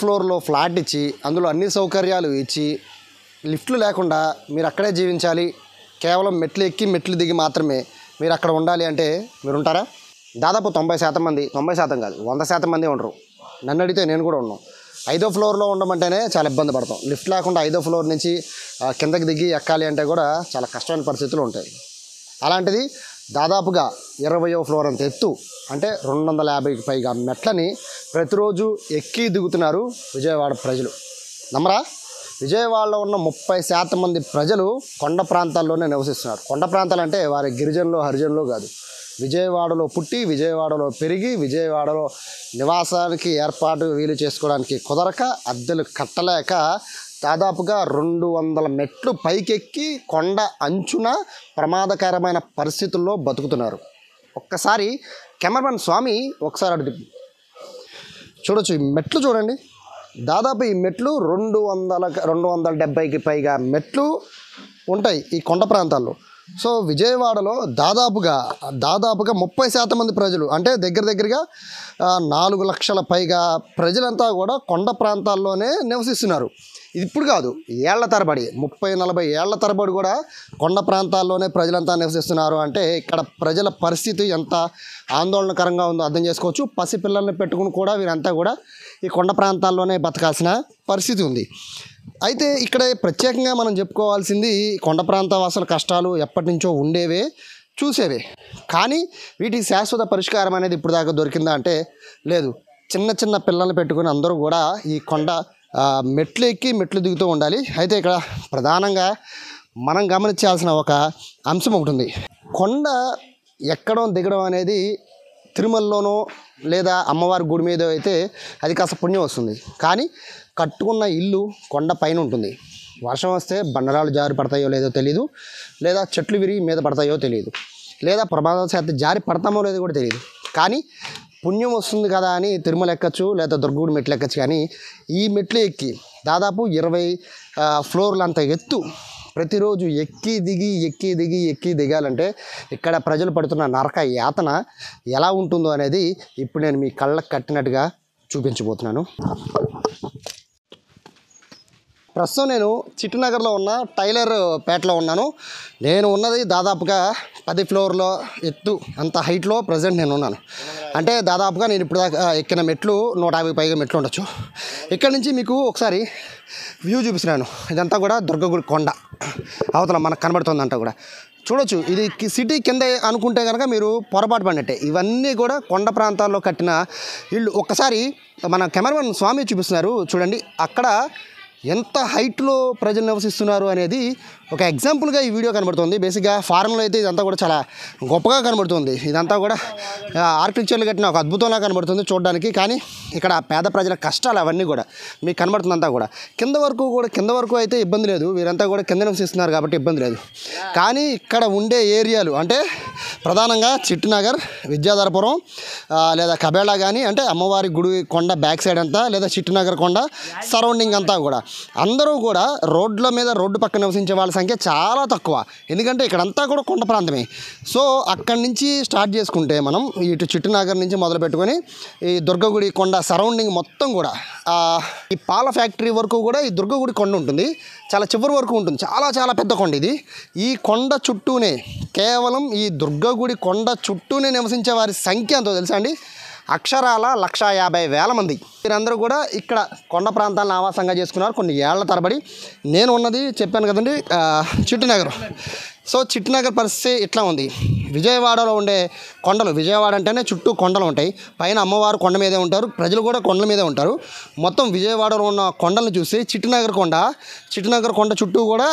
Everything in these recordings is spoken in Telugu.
ఫ్లోర్లో ఫ్లాట్ ఇచ్చి అందులో అన్ని సౌకర్యాలు ఇచ్చి లిఫ్ట్లు లేకుండా మీరు అక్కడే జీవించాలి కేవలం మెట్లు ఎక్కి మెట్లు దిగి మాత్రమే మీరు అక్కడ ఉండాలి అంటే మీరు ఉంటారా దాదాపు తొంభై శాతం మంది తొంభై శాతం కాదు వంద శాతం మంది ఉండరు నన్ను అడిగితే నేను కూడా ఉన్నాను ఐదో ఫ్లోర్లో ఉండమంటేనే చాలా ఇబ్బంది పడతాం లిఫ్ట్ లేకుండా ఐదో ఫ్లోర్ నుంచి కిందకి దిగి ఎక్కాలి అంటే కూడా చాలా కష్టమైన పరిస్థితులు ఉంటాయి అలాంటిది దాదాపుగా ఇరవయో ఫ్లోర్ అంత ఎత్తు అంటే రెండు వందల యాభైకి పైగా మెట్లని ప్రతిరోజు ఎక్కి దిగుతున్నారు విజయవాడ ప్రజలు నమ్మరా విజయవాడలో ఉన్న ముప్పై శాతం మంది ప్రజలు కొండ ప్రాంతాల్లోనే నివసిస్తున్నారు కొండ ప్రాంతాలు అంటే వారి గిరిజనులు హరిజనులు కాదు విజయవాడలో పుట్టి విజయవాడలో పెరిగి విజయవాడలో నివాసానికి ఏర్పాటు వీలు చేసుకోవడానికి కుదరక అద్దెలు కట్టలేక దాదాపుగా రెండు వందల మెట్లు పైకెక్కి కొండ అంచున ప్రమాదకరమైన పరిస్థితుల్లో బతుకుతున్నారు ఒక్కసారి కెమెరామెన్ స్వామి ఒకసారి అడిగి చూడొచ్చు ఈ మెట్లు చూడండి దాదాపు ఈ మెట్లు రెండు వందల రెండు వందల డెబ్బైకి పైగా మెట్లు ఉంటాయి ఈ కొండ ప్రాంతాల్లో సో విజయవాడలో దాదాపుగా దాదాపుగా ముప్పై శాతం మంది ప్రజలు అంటే దగ్గర దగ్గరగా నాలుగు లక్షల పైగా ప్రజలంతా కూడా కొండ ప్రాంతాల్లోనే నివసిస్తున్నారు ఇప్పుడు కాదు ఏళ్ల తరబడి ముప్పై నలభై ఏళ్ల తరబడి కూడా కొండ ప్రాంతాల్లోనే ప్రజలంతా నివసిస్తున్నారు అంటే ఇక్కడ ప్రజల పరిస్థితి ఎంత ఆందోళనకరంగా ఉందో అర్థం చేసుకోవచ్చు పసిపిల్లల్ని పెట్టుకుని కూడా వీరంతా కూడా ఈ కొండ ప్రాంతాల్లోనే బతకాల్సిన పరిస్థితి ఉంది అయితే ఇక్కడ ప్రత్యేకంగా మనం చెప్పుకోవాల్సింది కొండ ప్రాంత వాసుల కష్టాలు ఎప్పటి నుంచో ఉండేవే చూసేవే కానీ వీటికి శాశ్వత పరిష్కారం అనేది ఇప్పుడు దాకా దొరికిందా అంటే లేదు చిన్న చిన్న పిల్లల్ని పెట్టుకుని అందరూ కూడా ఈ కొండ మెట్లు ఎక్కి మెట్లు దిగుతూ ఉండాలి అయితే ఇక్కడ ప్రధానంగా మనం గమనించాల్సిన ఒక అంశం ఒకటి ఉంది కొండ ఎక్కడం దిగడం అనేది తిరుమలలోనో లేదా అమ్మవారి గుడి మీద అయితే అది కాస్త పుణ్యం వస్తుంది కానీ కట్టుకున్న ఇల్లు కొండ పైన ఉంటుంది వర్షం వస్తే బండరాలు జారి పడతాయో లేదో తెలియదు లేదా చెట్లు విరిగి మీద పడతాయో తెలియదు లేదా ప్రమాదవశాత్తు జారి పడతామో లేదో కూడా తెలియదు కానీ పుణ్యం వస్తుంది కదా అని తిరుమల ఎక్కచ్చు లేదా దుర్గుడు మెట్లు ఎక్కచ్చు కానీ ఈ మెట్లు ఎక్కి దాదాపు ఇరవై ఫ్లోర్లు అంత ఎత్తు ప్రతిరోజు ఎక్కి దిగి ఎక్కి దిగి ఎక్కి దిగాలంటే ఇక్కడ ప్రజలు పడుతున్న నరక యాతన ఎలా ఉంటుందో అనేది ఇప్పుడు నేను మీ కళ్ళకు కట్టినట్టుగా చూపించబోతున్నాను ప్రస్తుతం నేను చిట్టునగర్లో ఉన్న టైలర్ పేటలో ఉన్నాను నేను ఉన్నది దాదాపుగా పది ఫ్లోర్లో ఎత్తు అంత హైట్లో ప్రజెంట్ నేను ఉన్నాను అంటే దాదాపుగా నేను ఇప్పుడు దాకా ఎక్కిన మెట్లు నూట యాభై పైగా మెట్లు ఉండొచ్చు ఇక్కడ నుంచి మీకు ఒకసారి వ్యూ చూపిస్తున్నాను ఇదంతా కూడా దుర్గగుడి కొండ అవతల మనకు కనబడుతుంది అంట కూడా చూడొచ్చు ఇది సిటీ కింద అనుకుంటే కనుక మీరు పొరపాటు పడినట్టే ఇవన్నీ కూడా కొండ ప్రాంతాల్లో కట్టిన ఇల్లు ఒక్కసారి మన కెమెరామెన్ స్వామి చూపిస్తున్నారు చూడండి అక్కడ ఎంత హైట్లో ప్రజలు నివసిస్తున్నారు అనేది ఒక ఎగ్జాంపుల్గా ఈ వీడియో కనబడుతుంది బేసిక్గా ఫారంలో అయితే ఇదంతా కూడా చాలా గొప్పగా కనబడుతుంది ఇదంతా కూడా ఆర్కిటెక్చర్లు కట్టిన ఒక అద్భుతంలా కనబడుతుంది చూడడానికి కానీ ఇక్కడ పేద ప్రజల కష్టాలు అవన్నీ కూడా మీకు కనబడుతుందంతా కూడా కింద వరకు కూడా కింద వరకు అయితే ఇబ్బంది లేదు వీరంతా కూడా కింద నివసిస్తున్నారు కాబట్టి ఇబ్బంది లేదు కానీ ఇక్కడ ఉండే ఏరియాలు అంటే ప్రధానంగా చిట్టినగర్ విద్యాధరపురం లేదా కబేళా కానీ అంటే అమ్మవారి గుడి కొండ బ్యాక్ సైడ్ అంతా లేదా చిట్టినగర్ కొండ సరౌండింగ్ అంతా కూడా అందరూ కూడా రోడ్ల మీద రోడ్డు పక్కన నివసించే వాళ్ళ సంఖ్య చాలా తక్కువ ఎందుకంటే ఇక్కడంతా కూడా కొండ ప్రాంతమే సో అక్కడి నుంచి స్టార్ట్ చేసుకుంటే మనం ఇటు చిట్టునగర్ నుంచి మొదలు పెట్టుకొని ఈ దుర్గగుడి కొండ సరౌండింగ్ మొత్తం కూడా ఈ పాల ఫ్యాక్టరీ వరకు కూడా ఈ దుర్గగుడి కొండ ఉంటుంది చాలా చివరి వరకు ఉంటుంది చాలా చాలా పెద్ద కొండ ఇది ఈ కొండ చుట్టూనే కేవలం ఈ దుర్గగుడి కొండ చుట్టూనే నివసించే వారి సంఖ్య ఎంతో తెలుసా అండి అక్షరాల లక్ష యాభై వేల మంది వీరందరూ కూడా ఇక్కడ కొండ ప్రాంతాలను ఆవాసంగా చేసుకున్నారు కొన్ని ఏళ్ల తరబడి నేను ఉన్నది చెప్పాను కదండి చిట్టునగర్ సో చిట్నగర్ పరిస్థితి ఇట్లా ఉంది విజయవాడలో ఉండే కొండలు విజయవాడ అంటేనే చుట్టూ కొండలు ఉంటాయి పైన అమ్మవారు కొండ మీదే ఉంటారు ప్రజలు కూడా కొండల మీదే ఉంటారు మొత్తం విజయవాడలో ఉన్న కొండలను చూసి చిట్నగర్ కొండ చిట్నగర్ కొండ చుట్టూ కూడా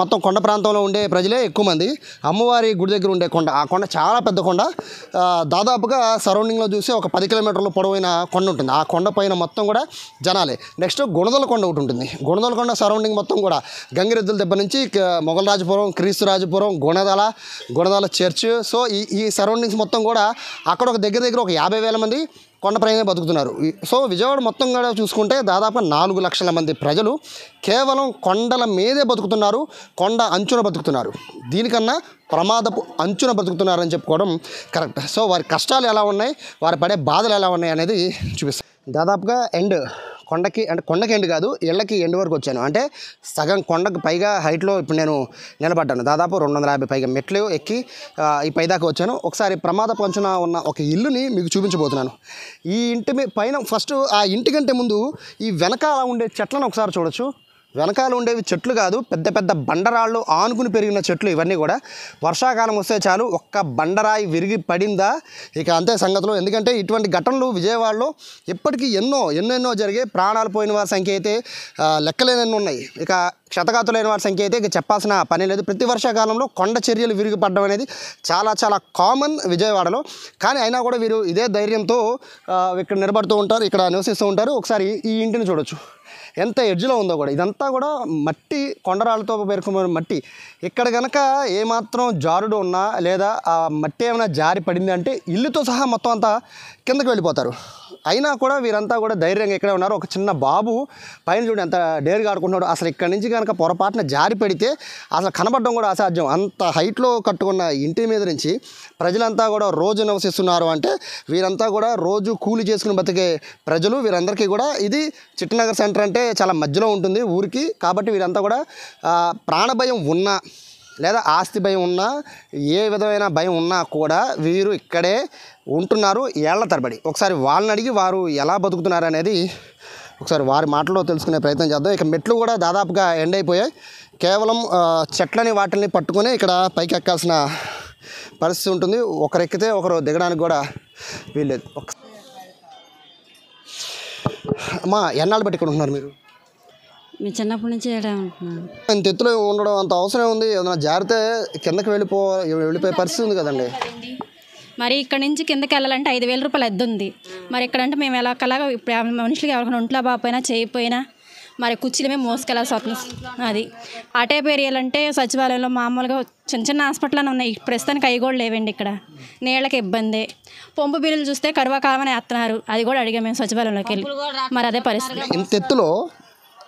మొత్తం కొండ ప్రాంతంలో ఉండే ప్రజలే ఎక్కువ మంది అమ్మవారి గుడి దగ్గర ఉండే కొండ ఆ కొండ చాలా పెద్ద కొండ దాదాపుగా సరౌండింగ్లో చూసి ఒక పది కిలోమీటర్ల పొడవైన కొండ ఉంటుంది ఆ కొండ పైన మొత్తం కూడా జనాలే నెక్స్ట్ గుణదల కొండ ఒకటి ఉంటుంది గుణదల కొండ సరౌండింగ్ మొత్తం కూడా గంగిరెద్దుల దెబ్బ నుంచి మొగలరాజపురం క్రీస్తురాజు రాజపురం గుణదల గుణదల చర్చ్ సో ఈ ఈ సరౌండింగ్స్ మొత్తం కూడా అక్కడ ఒక దగ్గర దగ్గర ఒక యాభై వేల మంది కొండ కొండపైనే బతుకుతున్నారు సో విజయవాడ మొత్తం కూడా చూసుకుంటే దాదాపు నాలుగు లక్షల మంది ప్రజలు కేవలం కొండల మీదే బతుకుతున్నారు కొండ అంచున బతుకుతున్నారు దీనికన్నా ప్రమాదపు అంచున బతుకుతున్నారని చెప్పుకోవడం కరెక్ట్ సో వారి కష్టాలు ఎలా ఉన్నాయి వారి పడే బాధలు ఎలా ఉన్నాయి అనేది చూపిస్తాం దాదాపుగా ఎండ్ కొండకి అంటే కొండకి ఎండ్ కాదు ఇళ్ళకి ఎండ్ వరకు వచ్చాను అంటే సగం కొండకు పైగా హైట్లో ఇప్పుడు నేను నిలబడ్డాను దాదాపు రెండు వందల యాభై పైగా మెట్లు ఎక్కి ఈ పైదాకా వచ్చాను ఒకసారి ప్రమాద పంచున ఉన్న ఒక ఇల్లుని మీకు చూపించబోతున్నాను ఈ ఇంటి పైన ఫస్ట్ ఆ ఇంటి కంటే ముందు ఈ వెనకాల ఉండే చెట్లను ఒకసారి చూడొచ్చు వెనకాల ఉండేవి చెట్లు కాదు పెద్ద పెద్ద బండరాళ్ళు ఆనుకుని పెరిగిన చెట్లు ఇవన్నీ కూడా వర్షాకాలం వస్తే చాలు ఒక్క బండరాయి విరిగి పడిందా ఇక అంతే సంగతులు ఎందుకంటే ఇటువంటి ఘటనలు విజయవాడలో ఇప్పటికీ ఎన్నో ఎన్నెన్నో జరిగే ప్రాణాలు పోయిన వారి సంఖ్య అయితే లెక్కలేనన్నీ ఉన్నాయి ఇక క్షతగాతులైన వారి సంఖ్య అయితే ఇక చెప్పాల్సిన పని లేదు ప్రతి వర్షాకాలంలో కొండ చర్యలు విరిగిపడడం అనేది చాలా చాలా కామన్ విజయవాడలో కానీ అయినా కూడా వీరు ఇదే ధైర్యంతో ఇక్కడ నిలబడుతూ ఉంటారు ఇక్కడ నివసిస్తూ ఉంటారు ఒకసారి ఈ ఇంటిని చూడొచ్చు ఎంత ఎడ్జ్లో ఉందో కూడా ఇదంతా కూడా మట్టి కొండరాళ్ళతో పేర్కొన్న మట్టి ఇక్కడ కనుక ఏమాత్రం జారుడు ఉన్నా లేదా ఆ మట్టి ఏమైనా జారి పడింది అంటే ఇల్లుతో సహా మొత్తం అంతా కిందకు వెళ్ళిపోతారు అయినా కూడా వీరంతా కూడా ధైర్యంగా ఇక్కడే ఉన్నారు ఒక చిన్న బాబు పైన చూడండి ఎంత డేర్గా ఆడుకుంటున్నాడు అసలు ఇక్కడ నుంచి కనుక పొరపాటున జారి పెడితే అసలు కనబడడం కూడా అసాధ్యం అంత హైట్లో కట్టుకున్న ఇంటి మీద నుంచి ప్రజలంతా కూడా రోజు నివసిస్తున్నారు అంటే వీరంతా కూడా రోజు కూలి చేసుకుని బతికే ప్రజలు వీరందరికీ కూడా ఇది చిట్టనగర్ సెంటర్ అంటే చాలా మధ్యలో ఉంటుంది ఊరికి కాబట్టి వీరంతా కూడా ప్రాణభయం ఉన్నా లేదా ఆస్తి భయం ఉన్నా ఏ విధమైన భయం ఉన్నా కూడా వీరు ఇక్కడే ఉంటున్నారు ఏళ్ల తరబడి ఒకసారి వాళ్ళని అడిగి వారు ఎలా బతుకుతున్నారు అనేది ఒకసారి వారి మాటల్లో తెలుసుకునే ప్రయత్నం చేద్దాం ఇక మెట్లు కూడా దాదాపుగా ఎండ్ అయిపోయాయి కేవలం చెట్లని వాటిని పట్టుకొని ఇక్కడ పైకి ఎక్కాల్సిన పరిస్థితి ఉంటుంది ఒకరు ఎక్కితే ఒకరు దిగడానికి కూడా వీల్లేదు ఒక అమ్మా ఎన్నాళ్ళు పెట్టుకుంటున్నారు మీరు మేము చిన్నప్పటి నుంచి నేను ఎత్తులో ఉండడం అంత అవసరం ఉంది ఏదైనా జారితే కిందకి వెళ్ళిపో వెళ్ళిపోయే పరిస్థితి ఉంది కదండి మరి ఇక్కడ నుంచి కిందకి వెళ్ళాలంటే ఐదు వేల రూపాయలు ఎద్దు ఉంది మరి ఇక్కడంటే మేము ఎలా కలగా ఇప్పుడు మనుషులకి ఎవరికైనా ఒంట్లో బాపోయినా చేయకపోయినా మరి కుర్చీలు మేము మోసుకెళ్ళాల్సి వస్తుంది అది అటైపు ఏరియాలంటే సచివాలయంలో మామూలుగా చిన్న చిన్న హాస్పిటల్లోనే ఉన్నాయి ప్రస్తుతానికి అవి కూడా లేవండి ఇక్కడ నీళ్ళకి ఇబ్బంది పొంపు బిల్లులు చూస్తే కరువా కావని వేస్తున్నారు అది కూడా అడిగాము మేము సచివాలయంలోకి వెళ్ళి మరి అదే పరిస్థితి ఇంత ఎత్తులో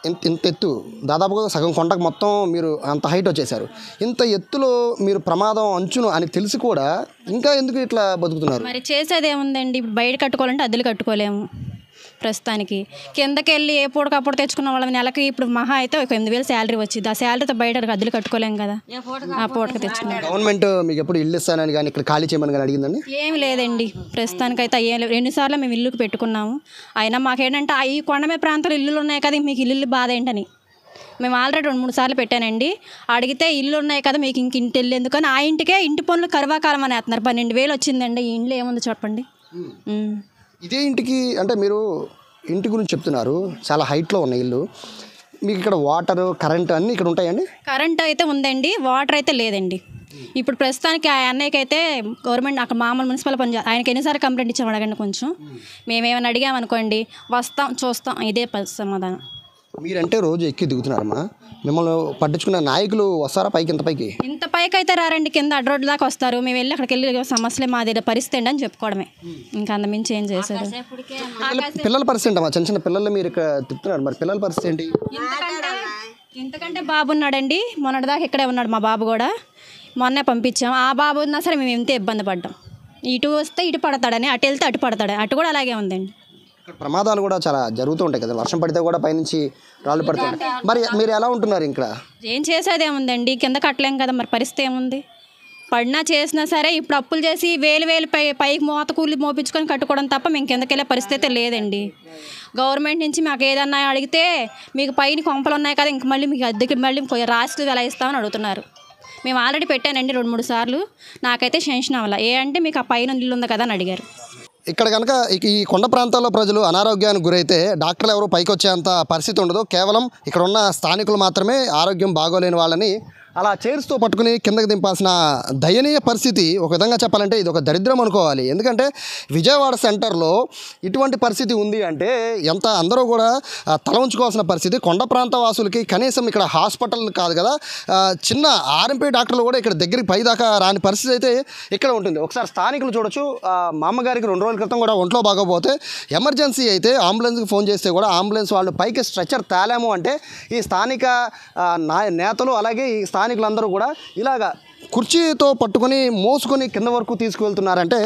ఇంత ఇంత ఎత్తు దాదాపుగా సగం కొండకు మొత్తం మీరు అంత హైట్ వచ్చేసారు ఇంత ఎత్తులో మీరు ప్రమాదం అంచును అని తెలిసి కూడా ఇంకా ఎందుకు ఇట్లా బతుకుతున్నారు మరి చేసేది ఏముందండి బయట కట్టుకోవాలంటే అద్దెలు కట్టుకోలేము ప్రస్తుతానికి కిందకెళ్ళి ఏ పూటకప్పుడు తెచ్చుకున్న వాళ్ళ నెలకి ఇప్పుడు మహా అయితే ఒక ఎనిమిది వేలు శాలరీ వచ్చింది ఆ శాలరీతో బయట గదులు కట్టుకోలేము కదా ఆ పూటకి తెచ్చుకున్నాం గవర్నమెంట్ మీకు ఎప్పుడు ఇల్లు ఇస్తానని కానీ ఇక్కడ ఖాళీ చేయమని కానీ అడిగిందండి ఏమి లేదండి ప్రస్తుతానికి అయితే రెండుసార్లు మేము ఇల్లుకి పెట్టుకున్నాము అయినా మాకేంటంటే ఈ కొండమే ప్రాంతంలో ఇల్లులు ఉన్నాయి కదా మీకు ఇల్లు బాధ ఏంటని మేము ఆల్రెడీ రెండు మూడు సార్లు పెట్టానండి అడిగితే ఇల్లు ఉన్నాయి కదా మీకు ఇంక ఇంటి ఇల్లు ఎందుకని ఆ ఇంటికే ఇంటి పనులు కరువాకాలం అని వేస్తున్నారు పన్నెండు వేలు వచ్చిందండి ఈ ఇంట్లో ఏముంది చెప్పండి hmm. Hmm. ఇదే ఇంటికి అంటే మీరు ఇంటి గురించి చెప్తున్నారు చాలా హైట్లో ఉన్నాయి ఇల్లు మీకు ఇక్కడ వాటర్ కరెంట్ అన్నీ ఇక్కడ ఉంటాయండి కరెంట్ అయితే ఉందండి వాటర్ అయితే లేదండి ఇప్పుడు ప్రస్తుతానికి ఆ అన్నయ్యకి అయితే గవర్నమెంట్ అక్కడ మామూలు మున్సిపల్ పని ఆయనకి ఎన్నిసార్లు కంప్లైంట్ ఇచ్చాము అడగండి కొంచెం మేమేమైనా అడిగామనుకోండి వస్తాం చూస్తాం ఇదే సమాధానం మీరంటే రోజు ఎక్కి దిగుతున్నారమ్మా మిమ్మల్ని పట్టించుకున్న నాయకులు వస్తారా పైకి ఇంత పైకి ఇంత పైకి అయితే రారండి కింద అడ్రోడ్ దాకా వస్తారు మేము వెళ్ళి అక్కడికి వెళ్ళి సమస్యలే మా దగ్గర పరిస్థితి అండి అని చెప్పుకోవడమే hmm. ఇంకా అంతమించి ఏం చేశారు పిల్లల పరిస్థితి ఏంటమ్మా చిన్న చిన్న పిల్లలు మీరు ఇక్కడ తిప్పుతున్నారు మరి పిల్లల పరిస్థితి ఏంటి ఇంతకంటే బాబు ఉన్నాడండి మొన్నటిదాకా ఇక్కడే ఉన్నాడు మా బాబు కూడా మొన్నే పంపించాం ఆ బాబు ఉన్నా సరే మేము ఎంత ఇబ్బంది పడ్డాం ఇటు వస్తే ఇటు పడతాడని అటు వెళ్తే అటు పడతాడు అటు కూడా అలాగే ఉందండి ప్రమాదాలు కూడా చాలా జరుగుతూ ఉంటాయి కదా వర్షం పడితే కూడా పైనుంచి రాళ్ళు పడుతుంది మరి మీరు ఎలా ఉంటున్నారు ఇక్కడ ఏం చేసేదేముందండి కింద కట్టలేం కదా మరి పరిస్థితి ఏముంది పడినా చేసినా సరే ఇప్పుడు అప్పులు చేసి వేలు వేలు పై పైకి మోత కూలి మోపించుకొని కట్టుకోవడం తప్ప మేము కిందకెళ్ళే పరిస్థితి లేదండి గవర్నమెంట్ నుంచి మాకు ఏదన్నా అడిగితే మీకు పైన కొంపలు ఉన్నాయి కదా ఇంక మళ్ళీ మీకు అద్దెకి మళ్ళీ రాసి ఎలా ఇస్తామని అడుగుతున్నారు మేము ఆల్రెడీ పెట్టానండి రెండు మూడు సార్లు నాకైతే షెన్షన్ అవ్వాలి ఏ అంటే మీకు ఆ పైన నీళ్ళు ఉంది కదా అని అడిగారు ఇక్కడ కనుక ఈ కొండ ప్రాంతాల్లో ప్రజలు అనారోగ్యానికి గురైతే డాక్టర్లు ఎవరు పైకి వచ్చేంత పరిస్థితి ఉండదు కేవలం ఇక్కడ ఉన్న స్థానికులు మాత్రమే ఆరోగ్యం బాగోలేని వాళ్ళని అలా చైర్స్తో పట్టుకుని కిందకి దింపాల్సిన దయనీయ పరిస్థితి ఒక విధంగా చెప్పాలంటే ఇది ఒక దరిద్రం అనుకోవాలి ఎందుకంటే విజయవాడ సెంటర్లో ఇటువంటి పరిస్థితి ఉంది అంటే ఎంత అందరూ కూడా తల ఉంచుకోవాల్సిన పరిస్థితి కొండ ప్రాంత వాసులకి కనీసం ఇక్కడ హాస్పిటల్ కాదు కదా చిన్న ఆర్ఎంపీ డాక్టర్లు కూడా ఇక్కడ దగ్గరికి పైదాకా రాని పరిస్థితి అయితే ఇక్కడ ఉంటుంది ఒకసారి స్థానికులు చూడొచ్చు మా అమ్మగారికి రెండు రోజుల క్రితం కూడా ఒంట్లో బాగోపోతే ఎమర్జెన్సీ అయితే అంబులెన్స్కి ఫోన్ చేస్తే కూడా అంబులెన్స్ వాళ్ళు పైకి స్ట్రెచర్ తేలేము అంటే ఈ స్థానిక నేతలు అలాగే ఈ స్థానిక స్థానికులందరూ కూడా ఇలాగా కుర్చీతో పట్టుకొని మోసుకొని కింద వరకు తీసుకువెళ్తున్నారంటే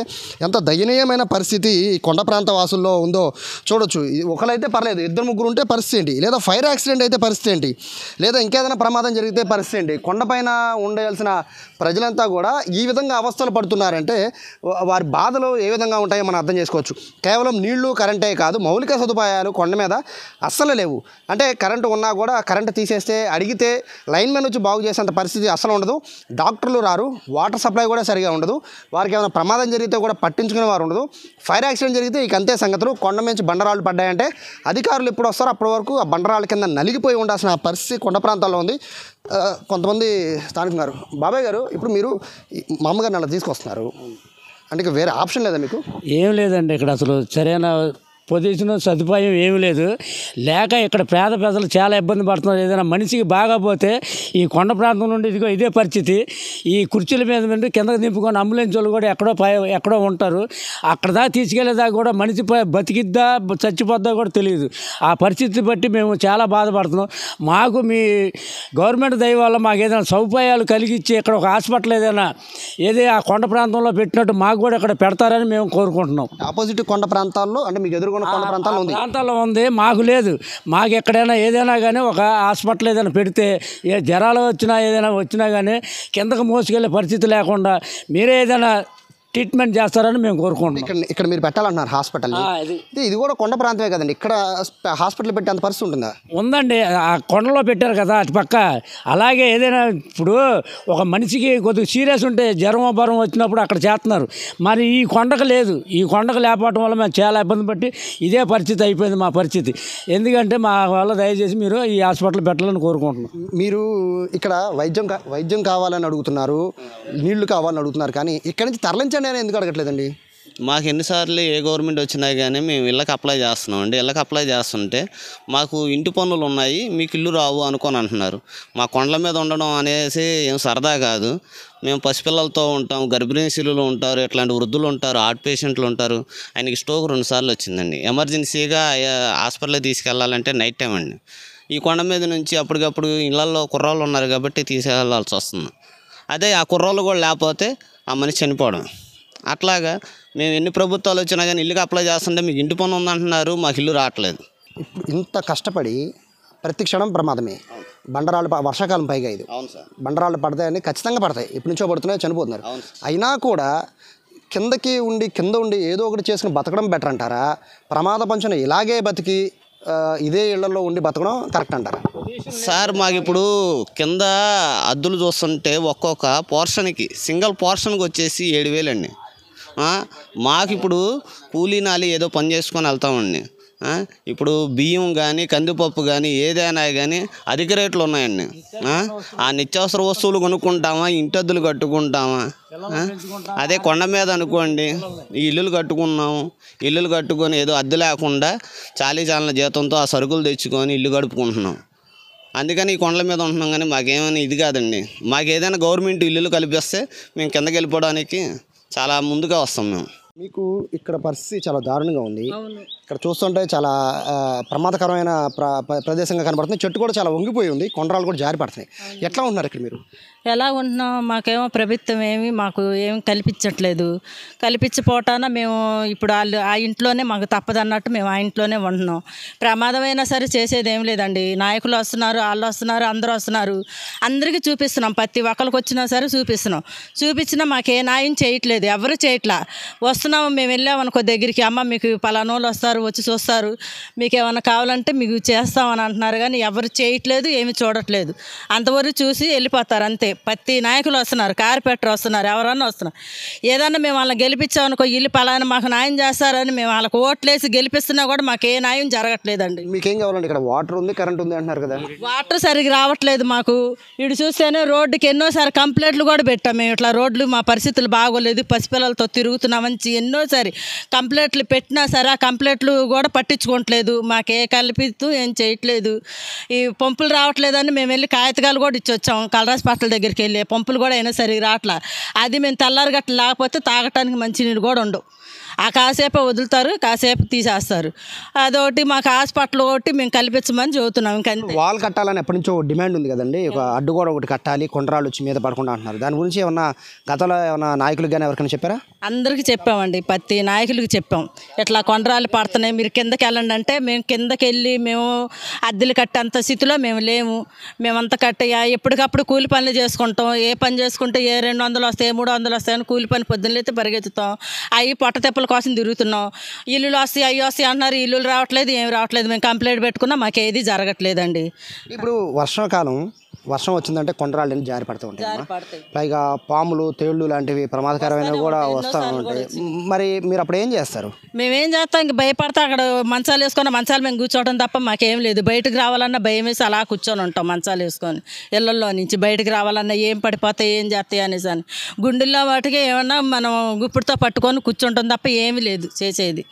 ఎంత దయనీయమైన పరిస్థితి కొండ ప్రాంత వాసుల్లో ఉందో చూడొచ్చు ఒకరైతే పర్లేదు ఇద్దరు ముగ్గురు ఉంటే పరిస్థితి ఏంటి లేదా ఫైర్ యాక్సిడెంట్ అయితే పరిస్థితి ఏంటి లేదా ఇంకేదైనా ప్రమాదం జరిగితే పరిస్థితి ఏంటి కొండపైన ఉండాల్సిన ప్రజలంతా కూడా ఈ విధంగా అవస్థలు పడుతున్నారంటే వారి బాధలు ఏ విధంగా ఉంటాయో మనం అర్థం చేసుకోవచ్చు కేవలం నీళ్లు కరెంటే కాదు మౌలిక సదుపాయాలు కొండ మీద అస్సలు లేవు అంటే కరెంటు ఉన్నా కూడా కరెంటు తీసేస్తే అడిగితే లైన్మెన్ వచ్చి బాగు చేసేంత పరిస్థితి అస్సలు ఉండదు డాక్టర్ వాటర్లు రారు వాటర్ సప్లై కూడా సరిగా ఉండదు వారికి ఏమైనా ప్రమాదం జరిగితే కూడా పట్టించుకునే వారు ఉండదు ఫైర్ యాక్సిడెంట్ జరిగితే ఇక అంతే సంగతులు కొండ మించి బండరాళ్ళు పడ్డాయంటే అధికారులు ఎప్పుడు వస్తారో అప్పటి వరకు ఆ బండరాళ్ళ కింద నలిగిపోయి ఉండాల్సిన పరిస్థితి కొండ ప్రాంతాల్లో ఉంది కొంతమంది స్థానికున్నారు బాబాయ్ గారు ఇప్పుడు మీరు మా అమ్మగారిని అలా తీసుకొస్తున్నారు అంటే ఇక వేరే ఆప్షన్ లేదా మీకు ఏం లేదండి ఇక్కడ అసలు సరైన పొజిషను సదుపాయం ఏమీ లేదు లేక ఇక్కడ పేద ప్రజలు చాలా ఇబ్బంది పడుతున్నారు ఏదైనా మనిషికి బాగా పోతే ఈ కొండ ప్రాంతం నుండి ఇదిగో ఇదే పరిస్థితి ఈ కుర్చీల మీద నుండి కిందకు దింపుకొని అంబులెన్స్ వాళ్ళు కూడా ఎక్కడో ఎక్కడో ఉంటారు అక్కడ దాకా తీసుకెళ్లేదాకా కూడా మనిషి బతికిద్దా చచ్చిపోద్దా కూడా తెలియదు ఆ పరిస్థితిని బట్టి మేము చాలా బాధపడుతున్నాం మాకు మీ గవర్నమెంట్ దయ వల్ల మాకు ఏదైనా సదుపాయాలు కలిగించి ఇక్కడ ఒక హాస్పిటల్ ఏదైనా ఏదే ఆ కొండ ప్రాంతంలో పెట్టినట్టు మాకు కూడా ఇక్కడ పెడతారని మేము కోరుకుంటున్నాం ఆపోజిట్ కొండ ప్రాంతాల్లో అంటే మీకు ఎదురుగా ప్రాంతాల్లో ఉంది ప్రాంతాల్లో ఉంది మాకు లేదు మాకు ఎక్కడైనా ఏదైనా కానీ ఒక హాస్పిటల్ ఏదైనా పెడితే ఏ జ్వరాలు వచ్చినా ఏదైనా వచ్చినా కానీ కిందకు మోసుకెళ్ళే పరిస్థితి లేకుండా మీరే ఏదైనా ట్రీట్మెంట్ చేస్తారని మేము కోరుకుంటున్నాం ఇక్కడ ఇక్కడ మీరు పెట్టాలన్నారు హాస్పిటల్ ఇది కూడా కొండ ప్రాంతమే కదండి ఇక్కడ హాస్పిటల్ పెట్టే అంత పరిస్థితి ఉంటుందా ఉందండి ఆ కొండలో పెట్టారు కదా అటు పక్క అలాగే ఏదైనా ఇప్పుడు ఒక మనిషికి కొద్దిగా సీరియస్ ఉంటే జ్వరం బరం వచ్చినప్పుడు అక్కడ చేస్తున్నారు మరి ఈ కొండకు లేదు ఈ కొండకు లేకపోవడం వల్ల మేము చాలా ఇబ్బంది పట్టి ఇదే పరిస్థితి అయిపోయింది మా పరిస్థితి ఎందుకంటే మా వల్ల దయచేసి మీరు ఈ హాస్పిటల్ పెట్టాలని కోరుకుంటున్నాం మీరు ఇక్కడ వైద్యం వైద్యం కావాలని అడుగుతున్నారు నీళ్లు కావాలని అడుగుతున్నారు కానీ ఇక్కడ నుంచి తరలించారు రీసెంట్ అయినా ఎందుకు అడగట్లేదండి మాకు ఎన్నిసార్లు ఏ గవర్నమెంట్ వచ్చినా కానీ మేము ఇళ్ళకి అప్లై చేస్తున్నాం అండి ఇళ్ళకి అప్లై చేస్తుంటే మాకు ఇంటి పనులు ఉన్నాయి మీకు ఇల్లు రావు అనుకొని అంటున్నారు మా కొండల మీద ఉండడం అనేసి ఏం సరదా కాదు మేము పసిపిల్లలతో ఉంటాం గర్భిణీ శిలులు ఉంటారు ఇట్లాంటి వృద్ధులు ఉంటారు హార్ట్ పేషెంట్లు ఉంటారు ఆయనకి స్టోక్ రెండుసార్లు వచ్చిందండి ఎమర్జెన్సీగా హాస్పిటల్కి తీసుకెళ్లాలంటే నైట్ టైం అండి ఈ కొండ మీద నుంచి అప్పటికప్పుడు ఇళ్ళల్లో కుర్రాళ్ళు ఉన్నారు కాబట్టి తీసుకెళ్లాల్సి వస్తుంది అదే ఆ కుర్రాళ్ళు కూడా లేకపోతే ఆ మనిషి చనిపోవడం అట్లాగా మేము ఎన్ని ప్రభుత్వాలు వచ్చినా కానీ ఇల్లుకి అప్లై చేస్తుంటే మీకు ఇంటి పని ఉందంటున్నారు మాకు ఇల్లు రావట్లేదు ఇంత కష్టపడి ప్రతి క్షణం ప్రమాదమే బండరాళ్ళు వర్షాకాలం పైగా ఇది బండరాళ్ళు పడతాయని ఖచ్చితంగా పడతాయి ఇప్పటి నుంచో పడుతున్నాయి చనిపోతున్నారు అయినా కూడా కిందకి ఉండి కింద ఉండి ఏదో ఒకటి చేసుకుని బతకడం బెటర్ అంటారా ప్రమాద పంచన ఇలాగే బతికి ఇదే ఇళ్లలో ఉండి బతకడం కరెక్ట్ అంటారా సార్ మాకు ఇప్పుడు కింద అద్దులు చూస్తుంటే ఒక్కొక్క పోర్షన్కి సింగిల్ పోర్షన్కి వచ్చేసి ఏడు వేలండి మాకు ఇప్పుడు కూలీనాలి ఏదో పని చేసుకొని వెళ్తామండి ఇప్పుడు బియ్యం కానీ కందిపప్పు కానీ ఏదైనా కానీ అధిక రేట్లు ఉన్నాయండి ఆ నిత్యావసర వస్తువులు కొనుక్కుంటామా ఇంటద్దులు కట్టుకుంటామా అదే కొండ మీద అనుకోండి ఈ ఇల్లులు కట్టుకున్నాము ఇల్లులు కట్టుకొని ఏదో అద్దె లేకుండా చాలీ చాలన జీతంతో ఆ సరుకులు తెచ్చుకొని ఇల్లు గడుపుకుంటున్నాం అందుకని ఈ కొండల మీద ఉంటున్నాం కానీ మాకేమైనా ఇది కాదండి మాకు ఏదైనా గవర్నమెంట్ ఇల్లులు కల్పిస్తే మేము కిందకి వెళ్ళిపోవడానికి చాలా ముందుగా వస్తాం మేము మీకు ఇక్కడ పరిస్థితి చాలా దారుణంగా ఉంది ఇక్కడ చూస్తుంటే చాలా ప్రమాదకరమైన ప్ర ప్రదేశంగా కనబడుతుంది చెట్టు కూడా చాలా వంగిపోయి ఉంది కొండరాలు కూడా జారి పడుతున్నాయి ఎట్లా ఉన్నారు ఇక్కడ మీరు ఎలా ఉంటున్నాం మాకేమో ప్రభుత్వం ఏమి మాకు ఏమి కల్పించట్లేదు కల్పించపోటాన మేము ఇప్పుడు వాళ్ళు ఆ ఇంట్లోనే మాకు తప్పదన్నట్టు మేము ఆ ఇంట్లోనే ఉంటున్నాం ప్రమాదమైనా సరే చేసేది ఏం లేదండి నాయకులు వస్తున్నారు వాళ్ళు వస్తున్నారు అందరూ వస్తున్నారు అందరికీ చూపిస్తున్నాం ప్రతి ఒక్కరికి వచ్చినా సరే చూపిస్తున్నాం చూపించినా మాకే నాయం చేయట్లేదు ఎవరు చేయట్లా వస్తున్నాము మేము వెళ్ళామనుకో దగ్గరికి అమ్మ మీకు పలానోళ్ళు వస్తారు వచ్చి చూస్తారు మీకు ఏమైనా కావాలంటే మీకు చేస్తామని అంటున్నారు కానీ ఎవరు చేయట్లేదు ఏమి చూడట్లేదు అంతవరకు చూసి వెళ్ళిపోతారు అంతే ప్రతి నాయకులు వస్తున్నారు కార్పొరేటర్ వస్తున్నారు ఎవరన్నా వస్తున్నారు ఏదన్నా మేము వాళ్ళని గెలిపించామనుకో ఇల్లు పలానా మాకు న్యాయం చేస్తారని మేము వాళ్ళకి ఓట్లేసి గెలిపిస్తున్నా కూడా మాకు ఏ న్యాయం జరగట్లేదండి మీకేం కావాలండి ఇక్కడ వాటర్ ఉంది కరెంట్ ఉంది అంటున్నారు కదా వాటర్ సరిగ్గా రావట్లేదు మాకు ఇటు చూస్తేనే రోడ్డుకి ఎన్నోసారి కంప్లైంట్లు కూడా పెట్టాం మేము ఇట్లా రోడ్లు మా పరిస్థితులు బాగోలేదు పసిపిల్లలతో తిరుగుతున్నామని ఎన్నోసారి కంప్లైంట్లు పెట్టినా సరే ఆ కంప్లైంట్లు కూడా పట్టించుకోవట్లేదు మాకే కల్పిస్తూ ఏం చేయట్లేదు ఈ పంపులు రావట్లేదని మేము వెళ్ళి కాగితాలు కూడా ఇచ్చి కలరాస్ కలరాజ్ దగ్గర దగ్గరికి వెళ్ళే పంపులు కూడా అయినా సరిగ్గా రావట్లా అది మేము తెల్లారి గట్ల లేకపోతే తాగటానికి మంచినీరు కూడా ఉండవు ఆ కాసేపే వదులుతారు కాసేపు తీసేస్తారు అదొకటి మాకు హాస్పిటల్ ఒకటి మేము కల్పించమని చదువుతున్నాం ఇంకా వాల్ కట్టాలని ఎప్పటి నుంచో డిమాండ్ ఉంది కదండి ఒక అడ్డు కూడా ఒకటి కట్టాలి కొండరాళ్ళు వచ్చి మీద పడకుండా అంటున్నారు దాని గురించి ఏమన్నా గతంలో ఏమన్నా నాయకులకు కానీ ఎవరికైనా చెప్పారా అందరికీ చెప్పామండి ప్రతి నాయకులకి చెప్పాం ఇట్లా కొండరాళ్ళు పడుతున్నాయి మీరు కిందకి వెళ్ళండి అంటే మేము కిందకి వెళ్ళి మేము అద్దెలు కట్టేంత స్థితిలో మేము లేము మేమంత కట్టయ్యా ఎప్పటికప్పుడు కూలి పనులు చేసుకుంటాం ఏ పని చేసుకుంటే ఏ రెండు వందలు వస్తాయి మూడు వందలు వస్తాయని కూలి పని పొద్దున్నైతే పరిగెత్తుతాం అవి పొట్టతెప్పలు కోసం తిరుగుతున్నాం ఇల్లులు వస్తాయి అయ్యి వస్తాయి అంటున్నారు ఇల్లులు రావట్లేదు ఏమి రావట్లేదు మేము కంప్లైంట్ పెట్టుకున్నా మాకు ఏది జరగట్లేదండి ఇప్పుడు వర్షాకాలం వర్షం వచ్చిందంటే కొండరాళ్ళు జారి పడుతూ ఉంటాయి పైగా పాములు తేళ్లు లాంటివి ప్రమాదకరమైనవి కూడా వస్తూ ఉంటాయి మరి మీరు అప్పుడు ఏం చేస్తారు మేమేం చేస్తాం ఇంక భయపడతాం అక్కడ మంచాలు వేసుకొని మంచాలు మేము కూర్చోవడం తప్ప మాకేం లేదు బయటకు రావాలన్నా భయం వేసి అలా కూర్చొని ఉంటాం మంచాలు వేసుకొని ఇళ్ళల్లో నుంచి బయటకు రావాలన్నా ఏం పడిపోతే ఏం చేస్తాయి అనేసి అని గుండెల్లో వాటికి ఏమన్నా మనం గుప్పుడితో పట్టుకొని కూర్చుంటాం తప్ప ఏమీ లేదు చేసేది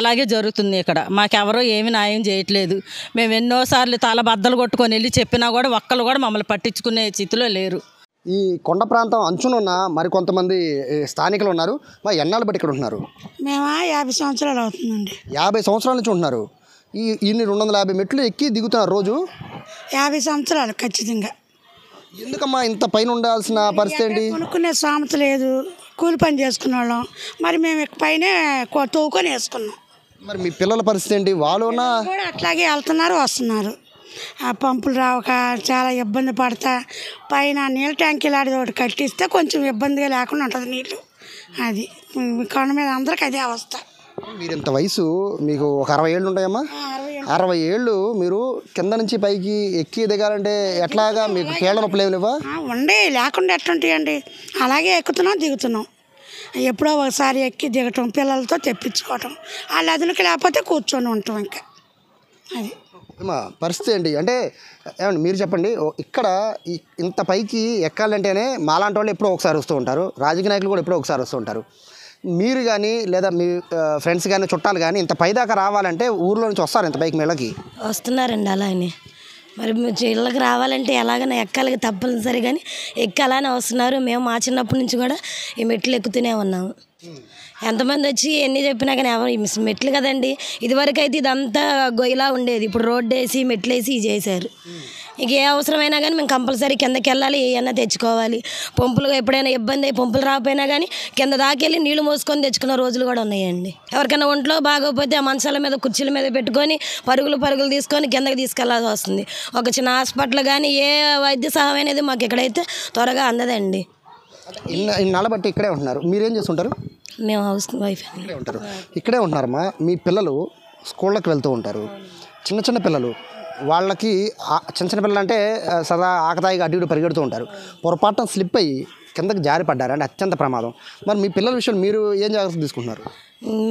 అలాగే జరుగుతుంది ఇక్కడ మాకెవరో ఏమి న్యాయం చేయట్లేదు మేము ఎన్నోసార్లు తల బద్దలు కొట్టుకొని వెళ్ళి చెప్పినా కూడా ఒక్కరు కూడా మమ్మల్ని పట్టించుకునే స్థితిలో లేరు ఈ కొండ ప్రాంతం అంచునున్న మరికొంతమంది స్థానికులు ఉన్నారు మా ఎన్నాళ్ళు బట్టి ఇక్కడ ఉంటున్నారు మేము యాభై సంవత్సరాలు అవుతుందండి యాభై సంవత్సరాల నుంచి ఉంటున్నారు ఈ ఇన్ని రెండు వందల యాభై మెట్లు ఎక్కి దిగుతున్నారు రోజు యాభై సంవత్సరాలు ఖచ్చితంగా ఎందుకమ్మా ఇంత పైన ఉండాల్సిన పరిస్థితి ఏంటి కొనుక్కునే సామెత లేదు కూలి పని చేసుకున్న వాళ్ళం మరి మేము పైనే తోకొని వేసుకున్నాం మరి మీ పిల్లల పరిస్థితి ఏంటి వాళ్ళు అట్లాగే వెళ్తున్నారు వస్తున్నారు ఆ పంపులు రావక చాలా ఇబ్బంది పడతా పైన నీళ్ళ ట్యాంక్ ఇలాంటిది ఒకటి కట్టిస్తే కొంచెం ఇబ్బందిగా లేకుండా ఉంటుంది నీళ్ళు అది కొండ మీద అందరికి అదే అవస్థ మీరు ఇంత వయసు మీకు ఒక అరవై ఏళ్ళు ఉంటాయమ్మా అరవై ఏళ్ళు మీరు కింద నుంచి పైకి ఎక్కి దిగాలంటే ఎట్లాగా మీకు కేళ్ళ నొప్పులు ఏమివా ఉండే లేకుండా అండి అలాగే ఎక్కుతున్నాం దిగుతున్నాం ఎప్పుడో ఒకసారి ఎక్కి దిగటం పిల్లలతో తెప్పించుకోవటం ఆ లదులకి లేకపోతే కూర్చొని ఉంటాం ఇంకా అది మా పరిస్థితి ఏంటి అంటే ఏమండి మీరు చెప్పండి ఇక్కడ ఇంత పైకి ఎక్కాలంటేనే మాలాంటి వాళ్ళు ఎప్పుడో ఒకసారి వస్తూ ఉంటారు రాజకీయ నాయకులు కూడా ఎప్పుడో ఒకసారి వస్తూ ఉంటారు మీరు కానీ లేదా మీ ఫ్రెండ్స్ కానీ చుట్టాలు కానీ ఇంత పై దాకా రావాలంటే ఊర్లో నుంచి వస్తారు ఇంత పైకి మేళకి వస్తున్నారండి అలానే మరి ఇళ్ళకి రావాలంటే ఎలాగైనా ఎక్కాలి తప్పనిసరి కానీ ఎక్కాలని వస్తున్నారు మేము మా చిన్నప్పటి నుంచి కూడా ఈ మెట్లు ఎక్కుతూనే ఉన్నాము ఎంతమంది వచ్చి ఎన్ని చెప్పినా కానీ ఎవరు మెట్లు కదండి ఇదివరకు అయితే ఇదంతా గొయ్యలా ఉండేది ఇప్పుడు రోడ్డు వేసి మెట్లు వేసి చేశారు ఇక ఏ అవసరమైనా కానీ మేము కంపల్సరీ కిందకి వెళ్ళాలి ఏమన్నా తెచ్చుకోవాలి పంపులు ఎప్పుడైనా ఇబ్బంది అయ్యి పంపులు రాకపోయినా కానీ కింద దాకెళ్ళి నీళ్లు మోసుకొని తెచ్చుకున్న రోజులు కూడా ఉన్నాయండి ఎవరికైనా ఒంట్లో బాగోకపోతే ఆ మంచాల మీద కుర్చీల మీద పెట్టుకొని పరుగులు పరుగులు తీసుకొని కిందకి తీసుకెళ్లాల్సి వస్తుంది ఒక చిన్న హాస్పిటల్ కానీ ఏ వైద్య సహాయం అనేది మాకు ఇక్కడైతే త్వరగా అందదండి ఇన్నాళ్ళ బట్టి ఇక్కడే ఉంటున్నారు మీరేం చేస్తుంటారు మేము హౌస్ వైఫ్ ఇక్కడే ఉంటారు ఇక్కడే ఉంటున్నారమ్మా మీ పిల్లలు స్కూళ్ళకి వెళ్తూ ఉంటారు చిన్న చిన్న పిల్లలు వాళ్ళకి చిన్న చిన్న పిల్లలు అంటే సదా ఆకతాయిగా అడ్డు ఇటు పరిగెడుతూ ఉంటారు పొరపాటం స్లిప్ అయ్యి కిందకి జారి అంటే అత్యంత ప్రమాదం మరి మీ పిల్లల విషయంలో మీరు ఏం జాగ్రత్తలు తీసుకుంటున్నారు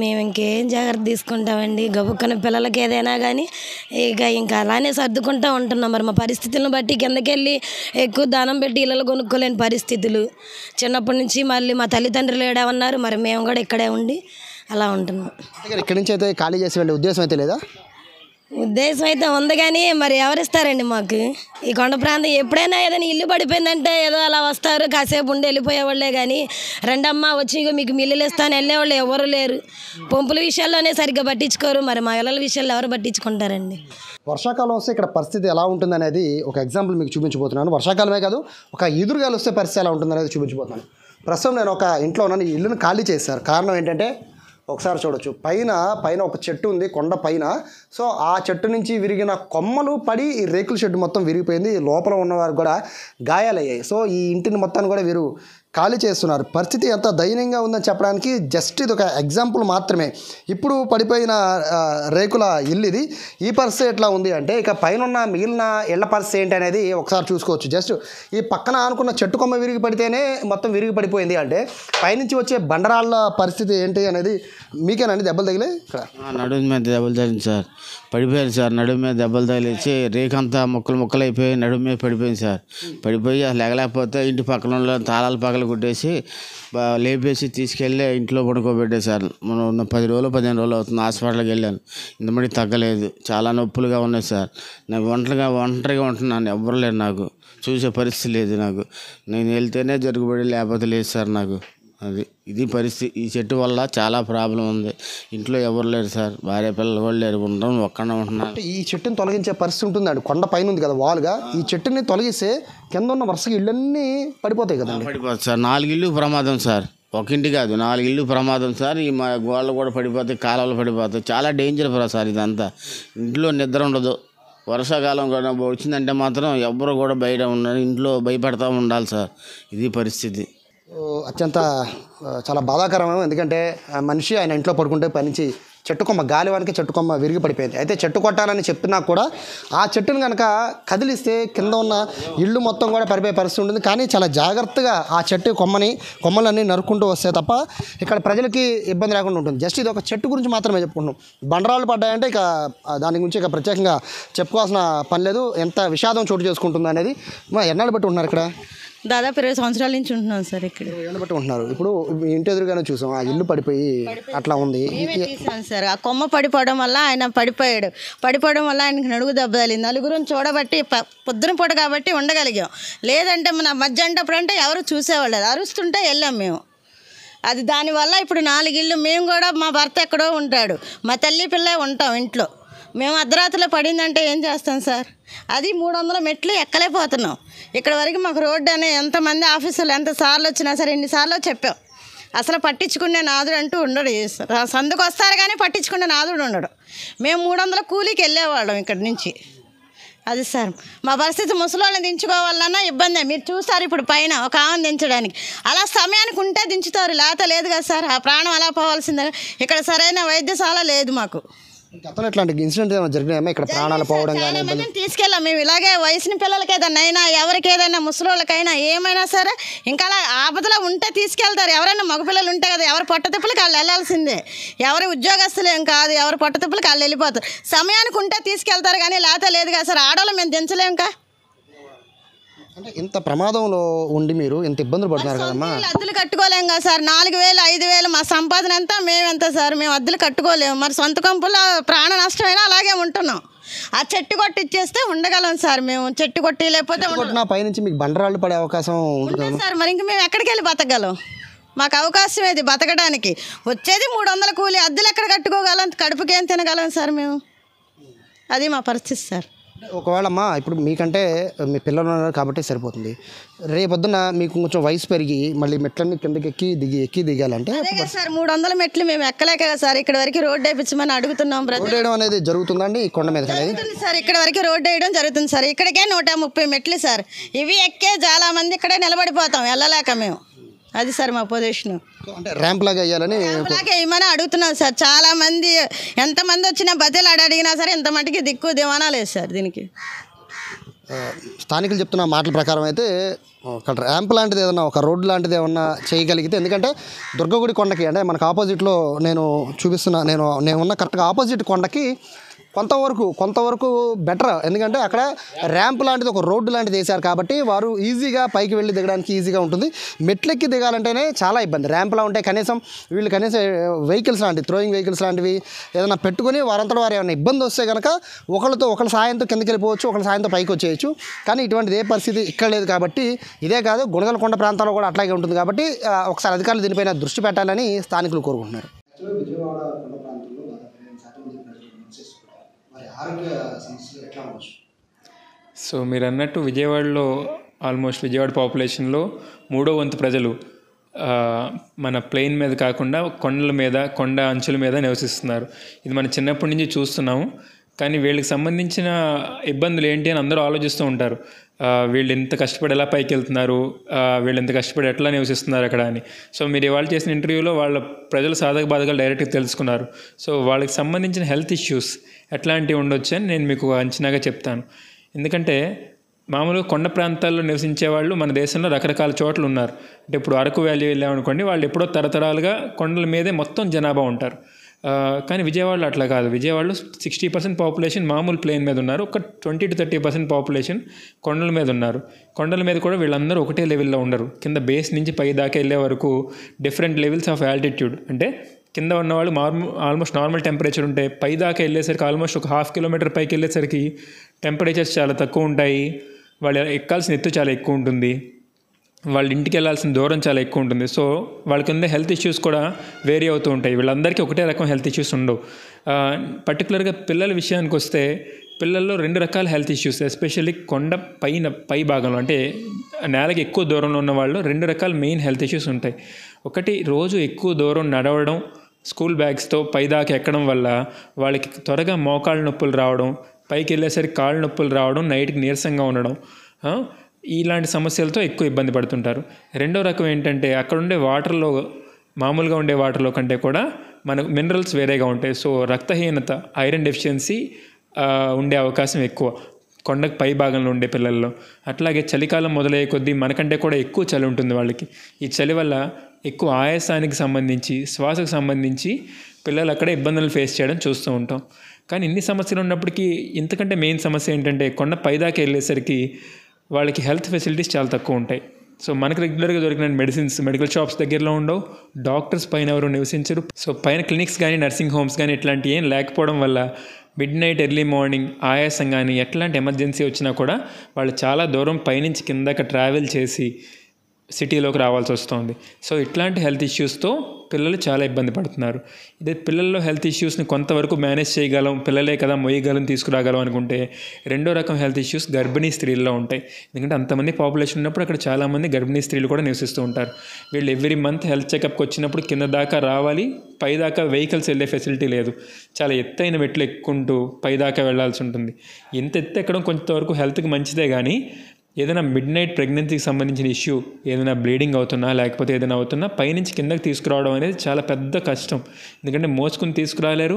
మేము ఇంకేం జాగ్రత్త తీసుకుంటామండి గబుక్కున పిల్లలకి ఏదైనా కానీ ఇక ఇంకా అలానే సర్దుకుంటూ ఉంటున్నాం మరి మా పరిస్థితులను బట్టి కిందకెళ్ళి ఎక్కువ దానం పెట్టి ఇళ్ళలు కొనుక్కోలేని పరిస్థితులు చిన్నప్పటి నుంచి మళ్ళీ మా తల్లిదండ్రులు ఏడా ఉన్నారు మరి మేము కూడా ఇక్కడే ఉండి అలా ఉంటున్నాం ఇక్కడ నుంచి అయితే ఖాళీ చేసి వెళ్ళే ఉద్దేశం అయితే లేదా ఉద్దేశం అయితే ఉంది కానీ మరి ఎవరిస్తారండి మాకు ఈ కొండ ప్రాంతం ఎప్పుడైనా ఏదైనా ఇల్లు పడిపోయిందంటే ఏదో అలా వస్తారు కాసేపు ఉండి వెళ్ళిపోయేవాళ్ళే కానీ రెండమ్మ వచ్చి మీకు మిల్లులు ఇస్తాను వెళ్ళేవాళ్ళు ఎవరు లేరు పంపుల విషయాల్లోనే సరిగ్గా పట్టించుకోరు మరి మా ఇళ్ళ విషయాల్లో ఎవరు పట్టించుకుంటారండి వర్షాకాలం వస్తే ఇక్కడ పరిస్థితి ఎలా ఉంటుంది అనేది ఒక ఎగ్జాంపుల్ మీకు చూపించబోతున్నాను వర్షాకాలమే కాదు ఒక ఎదురుగాలు వస్తే పరిస్థితి ఎలా ఉంటుందనేది చూపించబోతున్నాను ప్రస్తుతం నేను ఒక ఇంట్లో ఉన్నాను ఇల్లును ఖాళీ చేశారు కారణం ఏంటంటే ఒకసారి చూడొచ్చు పైన పైన ఒక చెట్టు ఉంది కొండ పైన సో ఆ చెట్టు నుంచి విరిగిన కొమ్మలు పడి ఈ రేకుల షెడ్ మొత్తం విరిగిపోయింది లోపల ఉన్న వారికి కూడా గాయాలయ్యాయి సో ఈ ఇంటిని మొత్తాన్ని కూడా వీరు ఖాళీ చేస్తున్నారు పరిస్థితి ఎంత దయనీయంగా ఉందని చెప్పడానికి జస్ట్ ఇది ఒక ఎగ్జాంపుల్ మాత్రమే ఇప్పుడు పడిపోయిన రేకుల ఇల్లు ఇది ఈ పరిస్థితి ఎట్లా ఉంది అంటే ఇక పైన మిగిలిన ఇళ్ల పరిస్థితి ఏంటి అనేది ఒకసారి చూసుకోవచ్చు జస్ట్ ఈ పక్కన అనుకున్న చెట్టు కొమ్మ విరిగి పడితేనే మొత్తం విరిగి పడిపోయింది అంటే పైనుంచి వచ్చే బండరాళ్ళ పరిస్థితి ఏంటి అనేది మీకేనండి దెబ్బలు తగిలే నడుము దెబ్బలు తగిలింది సార్ పడిపోయాను సార్ నడుము మీద దెబ్బలు తగిలిచ్చి రేకంతా ముక్కలు ముక్కలు అయిపోయి నడుము మీద పడిపోయింది సార్ పడిపోయి ఎగలేకపోతే ఇంటి పక్కన తాళాలు పగలు కొట్టేసి లేపేసి తీసుకెళ్ళి ఇంట్లో పడుకోబెట్టే సార్ మనం పది రోజులు పదిహేను రోజులు అవుతుంది హాస్పిటల్కి వెళ్ళాను ఇంతమంది తగ్గలేదు చాలా నొప్పులుగా ఉన్నాయి సార్ నాకు ఒంటరిగా ఒంటరిగా ఉంటున్నాను ఎవ్వరు లేరు నాకు చూసే పరిస్థితి లేదు నాకు నేను వెళ్తేనే జరుగుబడి లేకపోతే లేదు సార్ నాకు అది ఇది పరిస్థితి ఈ చెట్టు వల్ల చాలా ప్రాబ్లం ఉంది ఇంట్లో ఎవరు లేరు సార్ భార్య పిల్లలు కూడా లేరు ఉండడం ఒక్కడ ఉంటున్నారు ఈ చెట్టుని తొలగించే పరిస్థితి ఉంటుంది అండి కొండ పైన ఉంది కదా వాల్గా ఈ చెట్టుని తొలగిస్తే కింద ఉన్న వరుసగా ఇళ్ళన్నీ పడిపోతాయి కదా పడిపోతుంది సార్ ఇల్లు ప్రమాదం సార్ ఒక ఇంటి కాదు నాలుగు ఇల్లు ప్రమాదం సార్ ఈ మా గోళ్ళు కూడా పడిపోతాయి కాలువలు పడిపోతాయి చాలా డేంజర్ సార్ ఇదంతా ఇంట్లో నిద్ర ఉండదు వర్షాకాలం కూడా వచ్చిందంటే మాత్రం ఎవ్వరు కూడా బయట ఉండరు ఇంట్లో భయపడతా ఉండాలి సార్ ఇది పరిస్థితి అత్యంత చాలా బాధాకరమైన ఎందుకంటే మనిషి ఆయన ఇంట్లో పడుకుంటే పనిచి చెట్టు కొమ్మ గాలివానికి చెట్టు కొమ్మ విరిగి పడిపోయింది అయితే చెట్టు కొట్టాలని చెప్పినా కూడా ఆ చెట్టును కనుక కదిలిస్తే కింద ఉన్న ఇళ్ళు మొత్తం కూడా పడిపోయే పరిస్థితి ఉంటుంది కానీ చాలా జాగ్రత్తగా ఆ చెట్టు కొమ్మని కొమ్మలన్నీ నరుక్కుంటూ వస్తే తప్ప ఇక్కడ ప్రజలకి ఇబ్బంది లేకుండా ఉంటుంది జస్ట్ ఇది ఒక చెట్టు గురించి మాత్రమే చెప్పుకుంటున్నాం బండరాళ్ళు పడ్డాయంటే ఇక దాని గురించి ఇక ప్రత్యేకంగా చెప్పుకోవాల్సిన పని లేదు ఎంత విషాదం చోటు చేసుకుంటుంది అనేది ఎన్నాళ్ళు పెట్టి ఉన్నారు ఇక్కడ దాదాపు ఇరవై సంవత్సరాల నుంచి ఉంటున్నాం సార్ ఇక్కడ ఉంటున్నారు ఇప్పుడు ఇంటి ఎదురుగానే చూసాం ఆ ఇల్లు పడిపోయి అట్లా ఉంది తీసాం సార్ ఆ కొమ్మ పడిపోవడం వల్ల ఆయన పడిపోయాడు పడిపోవడం వల్ల ఆయనకి నడుగు దెబ్బ తగిలింది నలుగురిని చూడబట్టి పొద్దున పూట కాబట్టి ఉండగలిగాం లేదంటే మన అంటప్పుడు అంటే ఎవరు చూసేవాళ్ళు అరుస్తుంటే వెళ్ళాం మేము అది దానివల్ల ఇప్పుడు నాలుగు ఇల్లు మేము కూడా మా భర్త ఎక్కడో ఉంటాడు మా తల్లి పిల్ల ఉంటాం ఇంట్లో మేము అర్ధరాత్రిలో పడిందంటే ఏం చేస్తాం సార్ అది మూడు వందల మెట్లు ఎక్కలేకపోతున్నాం ఇక్కడ వరకు మాకు రోడ్డు అనే ఎంతమంది ఆఫీసులు ఎంతసార్లు వచ్చినా సరే ఎన్నిసార్లు చెప్పాం అసలు పట్టించుకునే నాదుడు అంటూ ఉండడు సందుకు వస్తారు కానీ పట్టించుకునే నాదుడు ఉండడు మేము మూడు వందల కూలీకి వెళ్ళేవాళ్ళం ఇక్కడి నుంచి అది సార్ మా పరిస్థితి ముసలోళ్ళని దించుకోవాలన్నా ఇబ్బంది మీరు చూస్తారు ఇప్పుడు పైన ఒక ఆమె దించడానికి అలా సమయానికి ఉంటే దించుతారు లేత లేదు కదా సార్ ఆ ప్రాణం అలా పోవాల్సిందే ఇక్కడ సరైన వైద్యశాల లేదు మాకు గతంలో ఇట్లాంటి ఇన్సిడెంట్ ఏమైనా జరిగినాయమ్మా ఇక్కడ ప్రాణాలు పోవడం కానీ తీసుకెళ్ళాం మేము ఇలాగే వయసిన పిల్లలకి ఏదైనా అయినా ఎవరికి ఏదైనా ముసలోళ్ళకైనా ఏమైనా సరే ఇంకా అలా ఆపదలో ఉంటే తీసుకెళ్తారు ఎవరైనా మగపిల్లలు ఉంటే కదా ఎవరు పొట్టతిప్పులకి వాళ్ళు వెళ్ళాల్సిందే ఎవరి ఉద్యోగస్తులు ఏం కాదు ఎవరు పొట్టతిప్పులకి వాళ్ళు వెళ్ళిపోతారు సమయానికి ఉంటే తీసుకెళ్తారు కానీ లేకపోతే లేదు కదా సార్ ఆడవాళ్ళు మేము దించలేం కా అంటే ఇంత ప్రమాదంలో ఉండి మీరు ఇంత ఇబ్బందులు పడుతున్నారు కదమ్మా అద్దెలు కట్టుకోలేము కదా సార్ నాలుగు వేలు ఐదు వేలు మా సంపాదన అంతా మేమెంత సార్ మేము అద్దెలు కట్టుకోలేము మరి సొంత కంపులో ప్రాణ నష్టమైనా అలాగే ఉంటున్నాం ఆ చెట్టు కొట్టి ఇచ్చేస్తే ఉండగలం సార్ మేము చెట్టు కొట్టి లేకపోతే కొట్టిన పైనుంచి మీకు బండరాళ్ళు పడే అవకాశం ఉంటుంది సార్ మరి ఇంక మేము ఎక్కడికి వెళ్ళి బతకగలం మాకు అవకాశం ఏది బతకడానికి వచ్చేది మూడు వందల కూలి అద్దెలు ఎక్కడ కట్టుకోగలం కడుపుకేం తినగలం సార్ మేము అది మా పరిస్థితి సార్ ఒకవేళమ్మా ఇప్పుడు మీకంటే మీ పిల్లలు ఉన్నారు కాబట్టి సరిపోతుంది రేపొద్దున మీకు కొంచెం వయసు పెరిగి మళ్ళీ మెట్లన్నీ కిందకి ఎక్కి దిగి ఎక్కి దిగాలంటే సార్ మూడు వందల మెట్లు మేము ఎక్కలేక సార్ ఇక్కడ వరకు రోడ్డు వేయించమని అడుగుతున్నాం రోడ్డు వేయడం అనేది జరుగుతుందండి కొండ మీద సార్ ఇక్కడ వరకు రోడ్డు వేయడం జరుగుతుంది సార్ ఇక్కడికే నూట ముప్పై మెట్లు సార్ ఇవి ఎక్కే చాలా మంది ఇక్కడే నిలబడిపోతాం వెళ్ళలేక మేము అది సార్ మా పొజిషన్ ర్యాంప్ లాగా వేయాలని అలాగే అడుగుతున్నాం సార్ చాలా మంది ఎంతమంది వచ్చినా బతిలు అడిగినా సరే ఎంత మటుకి దిక్కు దివానా లేదు సార్ దీనికి స్థానికులు చెప్తున్న మాటల ప్రకారం అయితే ఒక ర్యాంప్ లాంటిది ఏదన్నా ఒక రోడ్ లాంటిది ఏమన్నా చేయగలిగితే ఎందుకంటే దుర్గగుడి కొండకి అంటే మనకు ఆపోజిట్లో నేను చూపిస్తున్న నేను నేను ఉన్న కరెక్ట్గా ఆపోజిట్ కొండకి కొంతవరకు కొంతవరకు బెటర్ ఎందుకంటే అక్కడ ర్యాంప్ లాంటిది ఒక రోడ్డు లాంటిది వేశారు కాబట్టి వారు ఈజీగా పైకి వెళ్ళి దిగడానికి ఈజీగా ఉంటుంది మెట్లెక్కి దిగాలంటేనే చాలా ఇబ్బంది ర్యాంప్లా ఉంటే కనీసం వీళ్ళు కనీసం వెహికల్స్ లాంటివి త్రోయింగ్ వెహికల్స్ లాంటివి ఏదైనా పెట్టుకుని వారంతా వారు ఏమైనా ఇబ్బంది వస్తే కనుక ఒకరితో ఒకళ్ళ సాయంతో కిందకి వెళ్ళిపోవచ్చు ఒకళ్ళ సాయంతో పైకి వచ్చేయచ్చు కానీ ఇటువంటిది ఏ పరిస్థితి ఇక్కడ లేదు కాబట్టి ఇదే కాదు కొండ ప్రాంతాల్లో కూడా అట్లాగే ఉంటుంది కాబట్టి ఒకసారి అధికారులు దీనిపైన దృష్టి పెట్టాలని స్థానికులు కోరుకుంటున్నారు ఆరోగ్య సమస్యలు ఎట్లా ఉండొచ్చు సో మీరు అన్నట్టు విజయవాడలో ఆల్మోస్ట్ విజయవాడ పాపులేషన్లో మూడో వంతు ప్రజలు మన ప్లెయిన్ మీద కాకుండా కొండల మీద కొండ అంచుల మీద నివసిస్తున్నారు ఇది మనం చిన్నప్పటి నుంచి చూస్తున్నాము కానీ వీళ్ళకి సంబంధించిన ఇబ్బందులు ఏంటి అని అందరూ ఆలోచిస్తూ ఉంటారు వీళ్ళు ఎంత కష్టపడి ఎలా పైకి వెళ్తున్నారు వీళ్ళు ఎంత కష్టపడి ఎట్లా నివసిస్తున్నారు అక్కడ అని సో మీరు ఇవాళ చేసిన ఇంటర్వ్యూలో వాళ్ళ ప్రజల సాధక బాధకాలు డైరెక్ట్గా తెలుసుకున్నారు సో వాళ్ళకి సంబంధించిన హెల్త్ ఇష్యూస్ ఎట్లాంటివి ఉండొచ్చు అని నేను మీకు అంచనాగా చెప్తాను ఎందుకంటే మామూలుగా కొండ ప్రాంతాల్లో నివసించే వాళ్ళు మన దేశంలో రకరకాల చోట్ల ఉన్నారు అంటే ఇప్పుడు అరకు వ్యాలీ వెళ్ళామనుకోండి వాళ్ళు ఎప్పుడో తరతరాలుగా కొండల మీదే మొత్తం జనాభా ఉంటారు కానీ విజయవాడలో అట్లా కాదు విజయవాడలో సిక్స్టీ పర్సెంట్ పాపులేషన్ మామూలు ప్లేన్ మీద ఉన్నారు ఒక twenty two thirty percent population కొండల మీద ఉన్నారు కొండల మీద కూడా వీళ్ళందరూ ఒకటే లెవెల్లో ఉండరు కింద బేస్ నుంచి పై దాకా వెళ్ళే వరకు డిఫరెంట్ లెవెల్స్ ఆఫ్ ఆల్టిట్యూడ్ అంటే కింద ఉన్నవాళ్ళు ఆల్మోస్ట్ నార్మల్ టెంపరేచర్ ఉంటాయి పై దాకా వెళ్ళేసరికి ఆల్మోస్ట్ ఒక హాఫ్ కిలోమీటర్ పైకి వెళ్ళేసరికి టెంపరేచర్స్ చాలా తక్కువ ఉంటాయి వాళ్ళు ఎక్కాల్సిన ఎత్తు చాలా ఎక్కువ ఉంటుంది వాళ్ళ ఇంటికి వెళ్ళాల్సిన దూరం చాలా ఎక్కువ ఉంటుంది సో వాళ్ళకి ఉండే హెల్త్ ఇష్యూస్ కూడా వేరీ అవుతూ ఉంటాయి వీళ్ళందరికీ ఒకటే రకం హెల్త్ ఇష్యూస్ ఉండవు పర్టికులర్గా పిల్లల విషయానికి వస్తే పిల్లల్లో రెండు రకాల హెల్త్ ఇష్యూస్ ఎస్పెషల్లీ కొండ పైన పై భాగంలో అంటే నేలకి ఎక్కువ దూరంలో ఉన్న వాళ్ళు రెండు రకాల మెయిన్ హెల్త్ ఇష్యూస్ ఉంటాయి ఒకటి రోజు ఎక్కువ దూరం నడవడం స్కూల్ బ్యాగ్స్తో పైదాకా ఎక్కడం వల్ల వాళ్ళకి త్వరగా మోకాళ్ళ నొప్పులు రావడం పైకి వెళ్ళేసరికి కాళ్ళ నొప్పులు రావడం నైట్కి నీరసంగా ఉండడం ఇలాంటి సమస్యలతో ఎక్కువ ఇబ్బంది పడుతుంటారు రెండో రకం ఏంటంటే అక్కడుండే వాటర్లో మామూలుగా ఉండే వాటర్లో కంటే కూడా మనకు మినరల్స్ వేరేగా ఉంటాయి సో రక్తహీనత ఐరన్ డెఫిషియన్సీ ఉండే అవకాశం ఎక్కువ కొండకు పై భాగంలో ఉండే పిల్లల్లో అట్లాగే చలికాలం మొదలయ్యే కొద్దీ మనకంటే కూడా ఎక్కువ చలి ఉంటుంది వాళ్ళకి ఈ చలి వల్ల ఎక్కువ ఆయాసానికి సంబంధించి శ్వాసకు సంబంధించి పిల్లలు అక్కడ ఇబ్బందులు ఫేస్ చేయడం చూస్తూ ఉంటాం కానీ ఇన్ని సమస్యలు ఉన్నప్పటికీ ఇంతకంటే మెయిన్ సమస్య ఏంటంటే కొండ పైదాకి వెళ్ళేసరికి వాళ్ళకి హెల్త్ ఫెసిలిటీస్ చాలా తక్కువ ఉంటాయి సో మనకు రెగ్యులర్గా దొరికిన మెడిసిన్స్ మెడికల్ షాప్స్ దగ్గరలో ఉండవు డాక్టర్స్ పైన ఎవరు నివసించరు సో పైన క్లినిక్స్ కానీ నర్సింగ్ హోమ్స్ కానీ ఇట్లాంటివి ఏం లేకపోవడం వల్ల మిడ్ నైట్ ఎర్లీ మార్నింగ్ ఆయాసం కానీ ఎట్లాంటి ఎమర్జెన్సీ వచ్చినా కూడా వాళ్ళు చాలా దూరం పైనుంచి కిందకి ట్రావెల్ చేసి సిటీలోకి రావాల్సి వస్తుంది సో ఇట్లాంటి హెల్త్ ఇష్యూస్తో పిల్లలు చాలా ఇబ్బంది పడుతున్నారు ఇదే పిల్లల్లో హెల్త్ ఇష్యూస్ని కొంతవరకు మేనేజ్ చేయగలం పిల్లలే కదా మొయ్యగలం తీసుకురాగలం అనుకుంటే రెండో రకం హెల్త్ ఇష్యూస్ గర్భిణీ స్త్రీల్లో ఉంటాయి ఎందుకంటే అంతమంది పాపులేషన్ ఉన్నప్పుడు అక్కడ చాలామంది గర్భిణీ స్త్రీలు కూడా నివసిస్తూ ఉంటారు వీళ్ళు ఎవ్రీ మంత్ హెల్త్ చెకప్కి వచ్చినప్పుడు కింద దాకా రావాలి పైదాకా వెహికల్స్ వెళ్ళే ఫెసిలిటీ లేదు చాలా ఎత్తైన మెట్లు ఎక్కుంటూ పైదాకా వెళ్లాల్సి ఉంటుంది ఎంత ఎత్తు ఎక్కడం కొంతవరకు హెల్త్కి మంచిదే కానీ ఏదైనా మిడ్ నైట్ ప్రెగ్నెన్సీకి సంబంధించిన ఇష్యూ ఏదైనా బ్లీడింగ్ అవుతున్నా లేకపోతే ఏదైనా అవుతున్నా పైనుంచి కిందకి తీసుకురావడం అనేది చాలా పెద్ద కష్టం ఎందుకంటే మోసుకుని తీసుకురాలేరు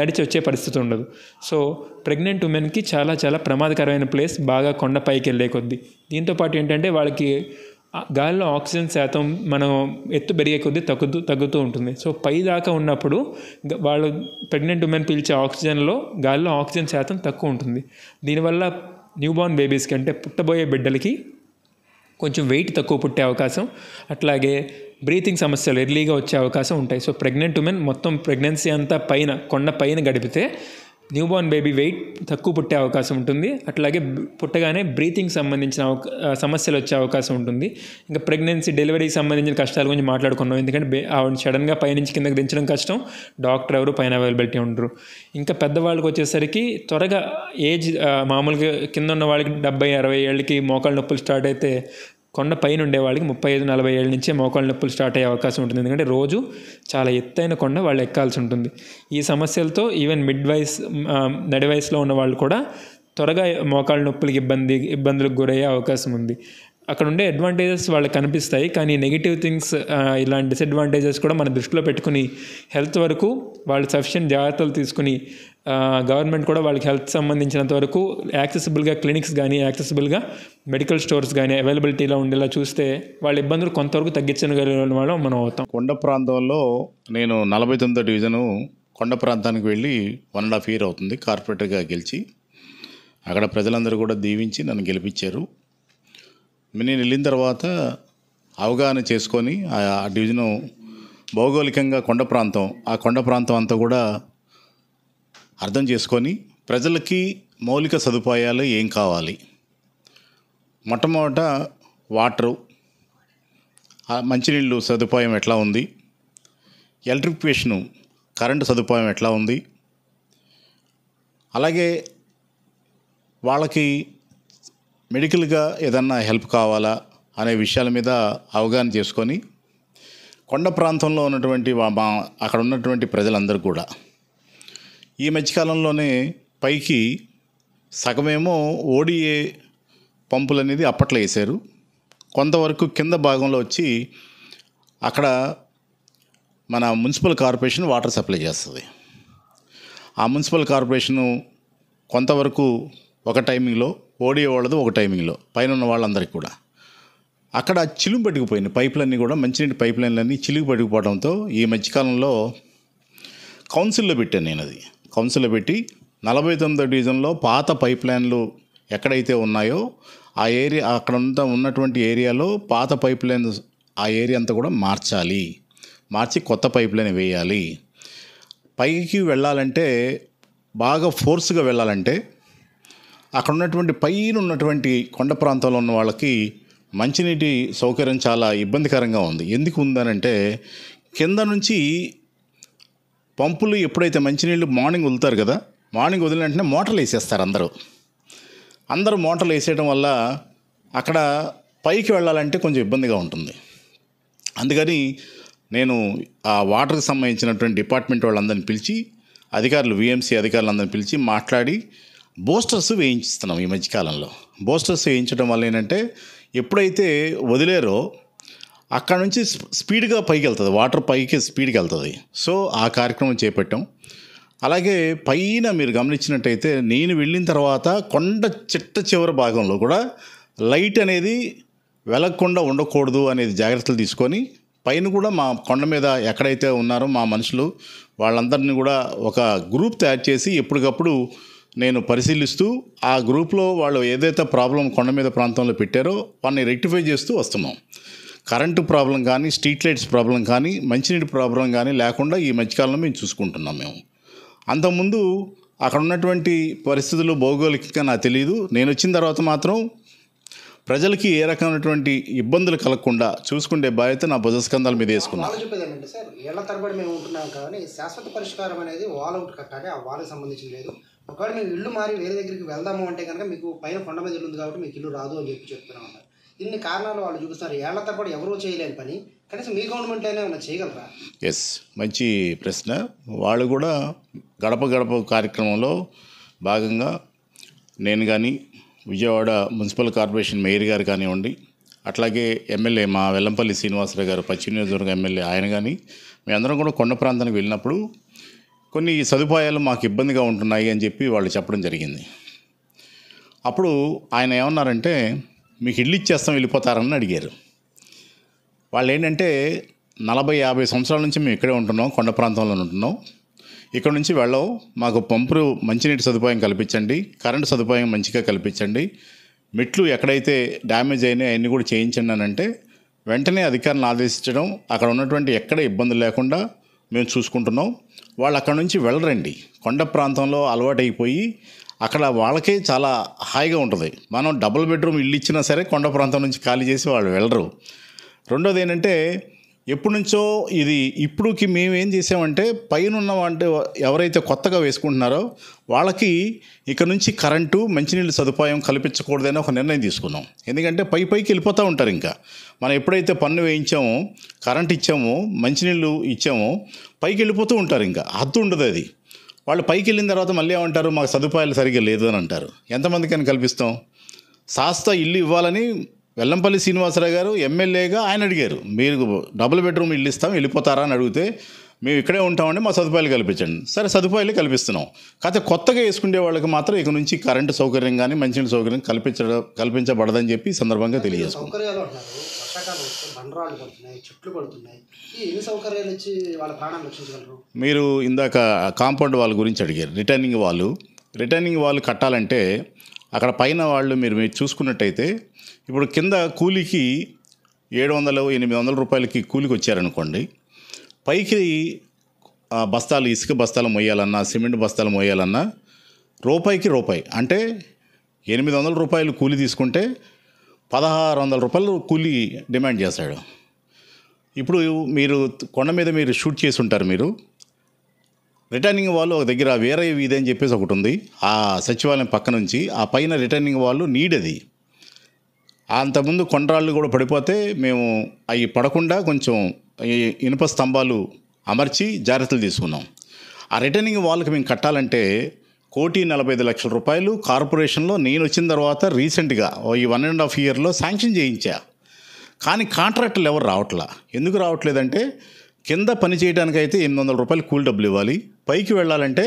నడిచి వచ్చే పరిస్థితి ఉండదు సో ప్రెగ్నెంట్ ఉమెన్కి చాలా చాలా ప్రమాదకరమైన ప్లేస్ బాగా కొండపైకి వెళ్ళే కొద్దీ దీంతోపాటు ఏంటంటే వాళ్ళకి గాలిలో ఆక్సిజన్ శాతం మనం ఎత్తు పెరిగే కొద్దీ తగ్గుతూ తగ్గుతూ ఉంటుంది సో పై దాకా ఉన్నప్పుడు వాళ్ళు ప్రెగ్నెంట్ ఉమెన్ పీల్చే ఆక్సిజన్లో గాలిలో ఆక్సిజన్ శాతం తక్కువ ఉంటుంది దీనివల్ల న్యూబార్న్ బేబీస్కి అంటే పుట్టబోయే బిడ్డలకి కొంచెం వెయిట్ తక్కువ పుట్టే అవకాశం అట్లాగే బ్రీతింగ్ సమస్యలు ఎర్లీగా వచ్చే అవకాశం ఉంటాయి సో ప్రెగ్నెంట్ ఉమెన్ మొత్తం ప్రెగ్నెన్సీ అంతా పైన కొండ పైన గడిపితే బోర్న్ బేబీ వెయిట్ తక్కువ పుట్టే అవకాశం ఉంటుంది అట్లాగే పుట్టగానే బ్రీతింగ్ సంబంధించిన సమస్యలు వచ్చే అవకాశం ఉంటుంది ఇంకా ప్రెగ్నెన్సీ డెలివరీకి సంబంధించిన కష్టాల గురించి మాట్లాడుకున్నాం ఎందుకంటే ఆవిడ సడన్గా పైనుంచి కిందకి దించడం కష్టం డాక్టర్ ఎవరు పైన అవైలబిలిటీ ఉండరు ఇంకా పెద్దవాళ్ళకి వచ్చేసరికి త్వరగా ఏజ్ మామూలుగా కింద ఉన్న వాళ్ళకి డెబ్బై అరవై ఏళ్ళకి మోకాళ్ళ నొప్పులు స్టార్ట్ అయితే కొండ పైన ఉండేవాళ్ళకి ముప్పై ఐదు నలభై ఏళ్ళ నుంచే మోకాళ్ళ నొప్పులు స్టార్ట్ అయ్యే అవకాశం ఉంటుంది ఎందుకంటే రోజు చాలా ఎత్తైన కొండ వాళ్ళు ఎక్కాల్సి ఉంటుంది ఈ సమస్యలతో ఈవెన్ మిడ్ వయస్ నడి వయసులో ఉన్న వాళ్ళు కూడా త్వరగా మోకాళ్ళ నొప్పులకి ఇబ్బంది ఇబ్బందులకు గురయ్యే అవకాశం ఉంది అక్కడ ఉండే అడ్వాంటేజెస్ వాళ్ళకి కనిపిస్తాయి కానీ నెగిటివ్ థింగ్స్ ఇలాంటి డిసడ్వాంటేజెస్ కూడా మన దృష్టిలో పెట్టుకుని హెల్త్ వరకు వాళ్ళు సఫిషియెంట్ జాగ్రత్తలు తీసుకుని గవర్నమెంట్ కూడా వాళ్ళకి హెల్త్ సంబంధించినంత వరకు యాక్సెసిబుల్గా క్లినిక్స్ కానీ యాక్సెసిబుల్గా మెడికల్ స్టోర్స్ కానీ అవైలబిలిటీలో ఉండేలా చూస్తే వాళ్ళ ఇబ్బందులు కొంతవరకు తగ్గించగలిగిన వాళ్ళం మనం అవుతాం కొండ ప్రాంతంలో నేను నలభై తొమ్మిదో డివిజను కొండ ప్రాంతానికి వెళ్ళి వన్ అండ్ హాఫ్ ఇయర్ అవుతుంది కార్పొరేటర్గా గెలిచి అక్కడ ప్రజలందరూ కూడా దీవించి నన్ను గెలిపించారు నేను వెళ్ళిన తర్వాత అవగాహన చేసుకొని ఆ డివిజను భౌగోళికంగా కొండ ప్రాంతం ఆ కొండ ప్రాంతం అంతా కూడా అర్థం చేసుకొని ప్రజలకి మౌలిక సదుపాయాలు ఏం కావాలి మొట్టమొదట వాటరు మంచినీళ్ళు సదుపాయం ఎట్లా ఉంది ఎలక్ట్రిఫికేషను కరెంటు సదుపాయం ఎట్లా ఉంది అలాగే వాళ్ళకి మెడికల్గా ఏదన్నా హెల్ప్ కావాలా అనే విషయాల మీద అవగాహన చేసుకొని కొండ ప్రాంతంలో ఉన్నటువంటి మా అక్కడ ఉన్నటువంటి ప్రజలందరూ కూడా ఈ మధ్యకాలంలోనే పైకి సగమేమో ఓడిఏ పంపులు అనేది అప్పట్లో వేశారు కొంతవరకు కింద భాగంలో వచ్చి అక్కడ మన మున్సిపల్ కార్పొరేషన్ వాటర్ సప్లై చేస్తుంది ఆ మున్సిపల్ కార్పొరేషను కొంతవరకు ఒక టైమింగ్లో ఓడియో వాళ్ళది ఒక టైమింగ్లో పైన ఉన్న వాళ్ళందరికీ కూడా అక్కడ చిలుము పట్టుకుపోయింది పైపులన్నీ కూడా మంచినీటి పైప్ లైన్లన్నీ చిలుగు పట్టుకుపోవడంతో ఈ మధ్యకాలంలో కౌన్సిల్లో పెట్టాను నేను అది కౌన్సిల్లో పెట్టి నలభై తొమ్మిదో డివిజన్లో పాత పైప్ లైన్లు ఎక్కడైతే ఉన్నాయో ఆ ఏరియా అక్కడంతా ఉన్నటువంటి ఏరియాలో పాత పైప్ లైన్ ఆ ఏరియా అంతా కూడా మార్చాలి మార్చి కొత్త పైప్ లైన్ వేయాలి పైకి వెళ్ళాలంటే బాగా ఫోర్స్గా వెళ్ళాలంటే అక్కడ ఉన్నటువంటి పైన ఉన్నటువంటి కొండ ప్రాంతంలో ఉన్న వాళ్ళకి మంచినీటి సౌకర్యం చాలా ఇబ్బందికరంగా ఉంది ఎందుకు ఉందనంటే కింద నుంచి పంపులు ఎప్పుడైతే మంచినీళ్ళు మార్నింగ్ వదులుతారు కదా మార్నింగ్ వదిలిన వెంటనే మోటార్లు వేసేస్తారు అందరూ అందరూ మోటార్లు వేసేయడం వల్ల అక్కడ పైకి వెళ్ళాలంటే కొంచెం ఇబ్బందిగా ఉంటుంది అందుకని నేను ఆ వాటర్కి సంబంధించినటువంటి డిపార్ట్మెంట్ వాళ్ళందరిని పిలిచి అధికారులు విఎంసీ అధికారులందరిని పిలిచి మాట్లాడి బోస్టర్స్ వేయించుతున్నాం ఈ మధ్యకాలంలో బోస్టర్స్ వేయించడం వల్ల ఏంటంటే ఎప్పుడైతే వదిలేరో అక్కడ నుంచి స్పీడ్గా పైకి వెళ్తుంది వాటర్ పైకి స్పీడ్కి వెళ్తుంది సో ఆ కార్యక్రమం చేపట్టాం అలాగే పైన మీరు గమనించినట్టయితే నేను వెళ్ళిన తర్వాత కొండ చిట్ట చివరి భాగంలో కూడా లైట్ అనేది వెలగకుండా ఉండకూడదు అనేది జాగ్రత్తలు తీసుకొని పైన కూడా మా కొండ మీద ఎక్కడైతే ఉన్నారో మా మనుషులు వాళ్ళందరినీ కూడా ఒక గ్రూప్ తయారు చేసి ఎప్పటికప్పుడు నేను పరిశీలిస్తూ ఆ గ్రూప్లో వాళ్ళు ఏదైతే ప్రాబ్లం కొండ మీద ప్రాంతంలో పెట్టారో వాన్ని రెక్టిఫై చేస్తూ వస్తున్నాం కరెంటు ప్రాబ్లం కానీ స్ట్రీట్ లైట్స్ ప్రాబ్లం కానీ మంచినీటి ప్రాబ్లం కానీ లేకుండా ఈ మధ్యకాలంలో మేము చూసుకుంటున్నాం మేము అంతకుముందు అక్కడ ఉన్నటువంటి పరిస్థితులు భౌగోళికంగా నాకు తెలియదు నేను వచ్చిన తర్వాత మాత్రం ప్రజలకి ఏ రకమైనటువంటి ఇబ్బందులు కలగకుండా చూసుకునే బాధ్యత నా స్కందాల మీద వేసుకున్నాను సార్ ఏళ్ళ తరబడి మేము ఉంటున్నాం కానీ శాశ్వత పరిష్కారం అనేది వాల్ అవుట్ కానీ ఆ వాళ్ళకి సంబంధించి లేదు ఒకవేళ మేము ఇల్లు మారి వేరే దగ్గరికి వెళ్దాము అంటే కనుక మీకు పైన కొండ మీద ఇల్లు ఉంది కాబట్టి మీకు ఇల్లు రాదు అని చెప్పి చెప్తున్నాం అన్నారు ఇన్ని కారణాలు వాళ్ళు చూపిస్తారు ఏళ్ల తప్పటి ఎవరూ చేయలేని పని కనీసం మీ గవర్నమెంట్ అయినా ఏమైనా చేయగలరా ఎస్ మంచి ప్రశ్న వాళ్ళు కూడా గడప గడప కార్యక్రమంలో భాగంగా నేను కానీ విజయవాడ మున్సిపల్ కార్పొరేషన్ మేయర్ గారు కానివ్వండి అట్లాగే ఎమ్మెల్యే మా వెల్లంపల్లి శ్రీనివాసరావు గారు పశ్చిమ నియోజకవర్గ ఎమ్మెల్యే ఆయన కానీ మేమందరం కూడా కొండ ప్రాంతానికి వెళ్ళినప్పుడు కొన్ని సదుపాయాలు మాకు ఇబ్బందిగా ఉంటున్నాయి అని చెప్పి వాళ్ళు చెప్పడం జరిగింది అప్పుడు ఆయన ఏమన్నారంటే మీకు ఇల్లు ఇచ్చేస్తాం వెళ్ళిపోతారని అడిగారు వాళ్ళు ఏంటంటే నలభై యాభై సంవత్సరాల నుంచి మేము ఇక్కడే ఉంటున్నాం కొండ ప్రాంతంలో ఉంటున్నాం ఇక్కడ నుంచి వెళ్ళవు మాకు పంపులు మంచినీటి సదుపాయం కల్పించండి కరెంటు సదుపాయం మంచిగా కల్పించండి మెట్లు ఎక్కడైతే డ్యామేజ్ అయినాయి అవన్నీ కూడా చేయించండి అని అంటే వెంటనే అధికారులను ఆదేశించడం అక్కడ ఉన్నటువంటి ఎక్కడ ఇబ్బంది లేకుండా మేము చూసుకుంటున్నాం వాళ్ళు అక్కడ నుంచి వెళ్ళరండి కొండ ప్రాంతంలో అలవాటైపోయి అక్కడ వాళ్ళకే చాలా హాయిగా ఉంటుంది మనం డబుల్ బెడ్రూమ్ ఇల్లు ఇచ్చినా సరే కొండ ప్రాంతం నుంచి ఖాళీ చేసి వాళ్ళు వెళ్ళరు రెండోది ఏంటంటే ఎప్పటి నుంచో ఇది ఇప్పుడుకి మేము ఏం చేసామంటే పైన అంటే ఎవరైతే కొత్తగా వేసుకుంటున్నారో వాళ్ళకి ఇక నుంచి కరెంటు మంచినీళ్ళు సదుపాయం కల్పించకూడదని ఒక నిర్ణయం తీసుకున్నాం ఎందుకంటే పై పైకి వెళ్ళిపోతూ ఉంటారు ఇంకా మనం ఎప్పుడైతే పన్ను వేయించామో కరెంట్ ఇచ్చామో మంచినీళ్ళు ఇచ్చామో పైకి వెళ్ళిపోతూ ఉంటారు ఇంకా హత్తు ఉండదు అది వాళ్ళు పైకి వెళ్ళిన తర్వాత మళ్ళీ ఏమంటారు మాకు సదుపాయాలు సరిగ్గా లేదు అని అంటారు ఎంతమందికని కల్పిస్తాం శాస్త ఇల్లు ఇవ్వాలని వెల్లంపల్లి శ్రీనివాసరావు గారు ఎమ్మెల్యేగా ఆయన అడిగారు మీరు డబుల్ బెడ్రూమ్ ఇల్లు ఇస్తాం వెళ్ళిపోతారా అని అడిగితే మేము ఇక్కడే ఉంటామండి మా సదుపాయాలు కల్పించండి సరే సదుపాయాలు కల్పిస్తున్నాం కాకపోతే కొత్తగా వేసుకునే వాళ్ళకి మాత్రం ఇక నుంచి కరెంటు సౌకర్యం కానీ మంచి సౌకర్యం కల్పించడం కల్పించబడదని చెప్పి సందర్భంగా తెలియజేస్తాం కండరాళ్ళు పడుతున్నాయి చెట్లు పడుతున్నాయి సౌకర్యాలు వాళ్ళ ప్రాణాలు రక్షించగలరు మీరు ఇందాక కాంపౌండ్ వాళ్ళ గురించి అడిగారు రిటర్నింగ్ వాళ్ళు రిటర్నింగ్ వాళ్ళు కట్టాలంటే అక్కడ పైన వాళ్ళు మీరు మీరు చూసుకున్నట్టయితే ఇప్పుడు కింద కూలీకి ఏడు వందలు ఎనిమిది వందల రూపాయలకి కూలికి వచ్చారనుకోండి పైకి బస్తాలు ఇసుక బస్తాలు మొయ్యాలన్నా సిమెంట్ బస్తాలు మొయ్యాలన్నా రూపాయికి రూపాయి అంటే ఎనిమిది వందల రూపాయలు కూలి తీసుకుంటే పదహారు వందల రూపాయలు కూలి డిమాండ్ చేశాడు ఇప్పుడు మీరు కొండ మీద మీరు షూట్ చేసి ఉంటారు మీరు రిటర్నింగ్ వాళ్ళు ఒక దగ్గర వేరే ఇదే అని చెప్పేసి ఒకటి ఉంది ఆ సచివాలయం పక్క నుంచి ఆ పైన రిటర్నింగ్ వాళ్ళు నీడది అంతకుముందు కొండరాళ్ళు కూడా పడిపోతే మేము అవి పడకుండా కొంచెం ఇనుప స్తంభాలు అమర్చి జాగ్రత్తలు తీసుకున్నాం ఆ రిటర్నింగ్ వాళ్ళకి మేము కట్టాలంటే కోటి నలభై ఐదు లక్షల రూపాయలు కార్పొరేషన్లో నేను వచ్చిన తర్వాత రీసెంట్గా ఈ వన్ అండ్ హాఫ్ ఇయర్లో శాంక్షన్ చేయించా కానీ కాంట్రాక్టులు ఎవరు రావట్లా ఎందుకు రావట్లేదంటే కింద పని అయితే ఎనిమిది వందల రూపాయలు కూల్ డబ్బులు ఇవ్వాలి పైకి వెళ్ళాలంటే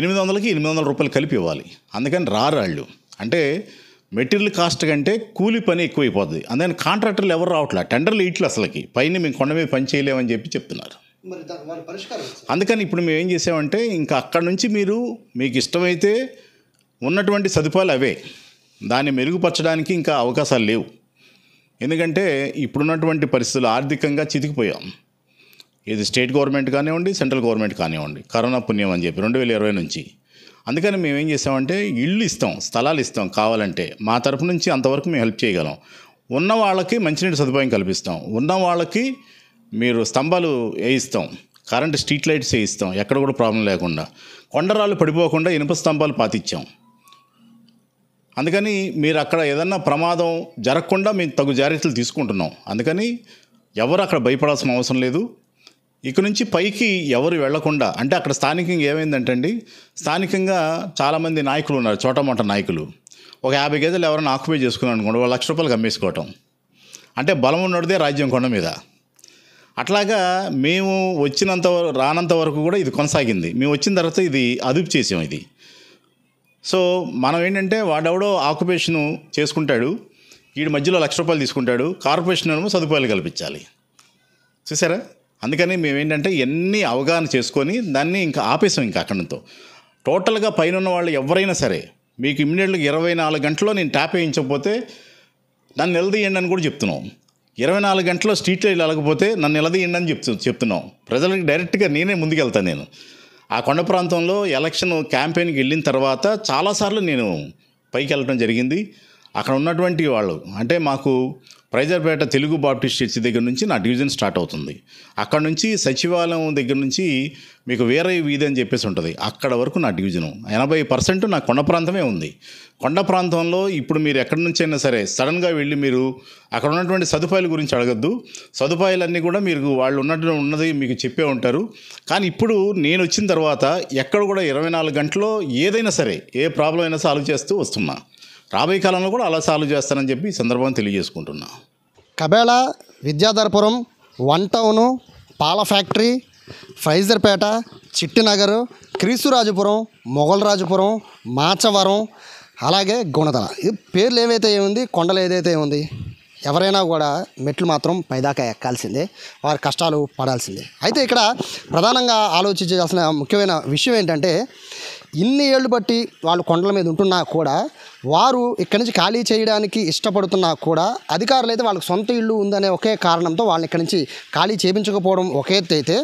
ఎనిమిది వందలకి ఎనిమిది వందల రూపాయలు కలిపి ఇవ్వాలి అందుకని రారాళ్ళు అంటే మెటీరియల్ కాస్ట్ కంటే కూలి పని ఎక్కువైపోతుంది అందుకని కాంట్రాక్టర్లు ఎవరు రావట్లా టెండర్లు ఇట్లు అసలుకి పైన మేము కొండ మీద పని చేయలేమని చెప్పి చెప్తున్నారు మరి వాళ్ళ పరిష్కారం అందుకని ఇప్పుడు మేము ఏం చేసామంటే ఇంకా అక్కడ నుంచి మీరు మీకు ఇష్టమైతే ఉన్నటువంటి సదుపాయాలు అవే దాన్ని మెరుగుపరచడానికి ఇంకా అవకాశాలు లేవు ఎందుకంటే ఇప్పుడున్నటువంటి పరిస్థితులు ఆర్థికంగా చితికిపోయాం ఇది స్టేట్ గవర్నమెంట్ కానివ్వండి సెంట్రల్ గవర్నమెంట్ కానివ్వండి కరోనా పుణ్యం అని చెప్పి రెండు వేల ఇరవై నుంచి అందుకని మేము ఏం చేసామంటే ఇళ్ళు ఇస్తాం స్థలాలు ఇస్తాం కావాలంటే మా తరపు నుంచి అంతవరకు మేము హెల్ప్ చేయగలం ఉన్న వాళ్ళకి మంచినీటి సదుపాయం కల్పిస్తాం ఉన్న వాళ్ళకి మీరు స్తంభాలు వేయిస్తాం కరెంట్ స్ట్రీట్ లైట్స్ వేయిస్తాం ఎక్కడ కూడా ప్రాబ్లం లేకుండా కొండరాళ్ళు పడిపోకుండా ఇనుప స్తంభాలు పాతిచ్చాం అందుకని మీరు అక్కడ ఏదన్నా ప్రమాదం జరగకుండా మేము తగు జాగ్రత్తలు తీసుకుంటున్నాం అందుకని ఎవరు అక్కడ భయపడాల్సిన అవసరం లేదు ఇక నుంచి పైకి ఎవరు వెళ్లకుండా అంటే అక్కడ స్థానికంగా ఏమైందంటే అండి స్థానికంగా చాలామంది నాయకులు ఉన్నారు చోటమోట నాయకులు ఒక యాభై గేదెలు ఎవరైనా ఆక్యుపై చేసుకున్నారు అనుకోండి ఒక లక్ష రూపాయలు అమ్మేసుకోవటం అంటే బలం ఉన్నదే రాజ్యం కొండ మీద అట్లాగా మేము వచ్చినంత రానంత వరకు కూడా ఇది కొనసాగింది మేము వచ్చిన తర్వాత ఇది అదుపు చేసాం ఇది సో మనం ఏంటంటే వాడెవడో ఆక్యుపేషను చేసుకుంటాడు వీడి మధ్యలో లక్ష రూపాయలు తీసుకుంటాడు కార్పొరేషన్ ఏమో సదుపాయాలు కల్పించాలి చూసారా అందుకని మేము ఏంటంటే ఎన్ని అవగాహన చేసుకొని దాన్ని ఇంకా ఆపేసాం ఇంకా నుంచి టోటల్గా పైన వాళ్ళు ఎవరైనా సరే మీకు ఇమ్మీడియట్గా ఇరవై నాలుగు గంటల్లో నేను ట్యాప్ వేయించకపోతే దాన్ని నిలదీయండి అని కూడా చెప్తున్నాం ఇరవై నాలుగు గంటల్లో స్ట్రీట్ లైట్లు అలగపోతే నన్ను నిలదీయండి అని చెప్తు చెప్తున్నాం ప్రజలకు డైరెక్ట్గా నేనే ముందుకెళ్తాను నేను ఆ కొండ ప్రాంతంలో ఎలక్షన్ క్యాంపెయిన్కి వెళ్ళిన తర్వాత చాలాసార్లు నేను పైకి వెళ్ళడం జరిగింది అక్కడ ఉన్నటువంటి వాళ్ళు అంటే మాకు ప్రైజర్పేట తెలుగు బాప్టిస్ట్ చర్చి దగ్గర నుంచి నా డివిజన్ స్టార్ట్ అవుతుంది అక్కడ నుంచి సచివాలయం దగ్గర నుంచి మీకు వేరే వీధి అని చెప్పేసి ఉంటుంది అక్కడ వరకు నా డివిజను ఎనభై పర్సెంట్ నా కొండ ప్రాంతమే ఉంది కొండ ప్రాంతంలో ఇప్పుడు మీరు ఎక్కడి నుంచి అయినా సరే సడన్గా వెళ్ళి మీరు అక్కడ ఉన్నటువంటి సదుపాయాల గురించి అడగద్దు సదుపాయాలన్నీ కూడా మీరు వాళ్ళు ఉన్నట్టు ఉన్నది మీకు చెప్పే ఉంటారు కానీ ఇప్పుడు నేను వచ్చిన తర్వాత ఎక్కడ కూడా ఇరవై నాలుగు గంటలో ఏదైనా సరే ఏ ప్రాబ్లం అయినా సాల్వ్ చేస్తూ వస్తున్నా రాబోయే కాలంలో కూడా అలా సాల్వ్ చేస్తానని చెప్పి ఈ సందర్భంగా తెలియజేసుకుంటున్నా కబేళ విద్యాధరపురం వన్ టౌను పాల ఫ్యాక్టరీ ఫైజర్పేట చిట్టినగరు క్రీస్తురాజపురం మొఘలరాజపురం మాచవరం అలాగే గుణదల పేర్లు ఏవైతే ఏముంది కొండలు ఏదైతే ఉంది ఎవరైనా కూడా మెట్లు మాత్రం పైదాకా ఎక్కాల్సిందే వారి కష్టాలు పడాల్సిందే అయితే ఇక్కడ ప్రధానంగా ఆలోచించాల్సిన ముఖ్యమైన విషయం ఏంటంటే ఇన్ని ఏళ్ళు బట్టి వాళ్ళు కొండల మీద ఉంటున్నా కూడా వారు ఇక్కడి నుంచి ఖాళీ చేయడానికి ఇష్టపడుతున్నా కూడా అధికారులు అయితే వాళ్ళకి సొంత ఇల్లు ఉందనే ఒకే కారణంతో వాళ్ళని ఇక్కడి నుంచి ఖాళీ చేయించకపోవడం ఒకే అయితే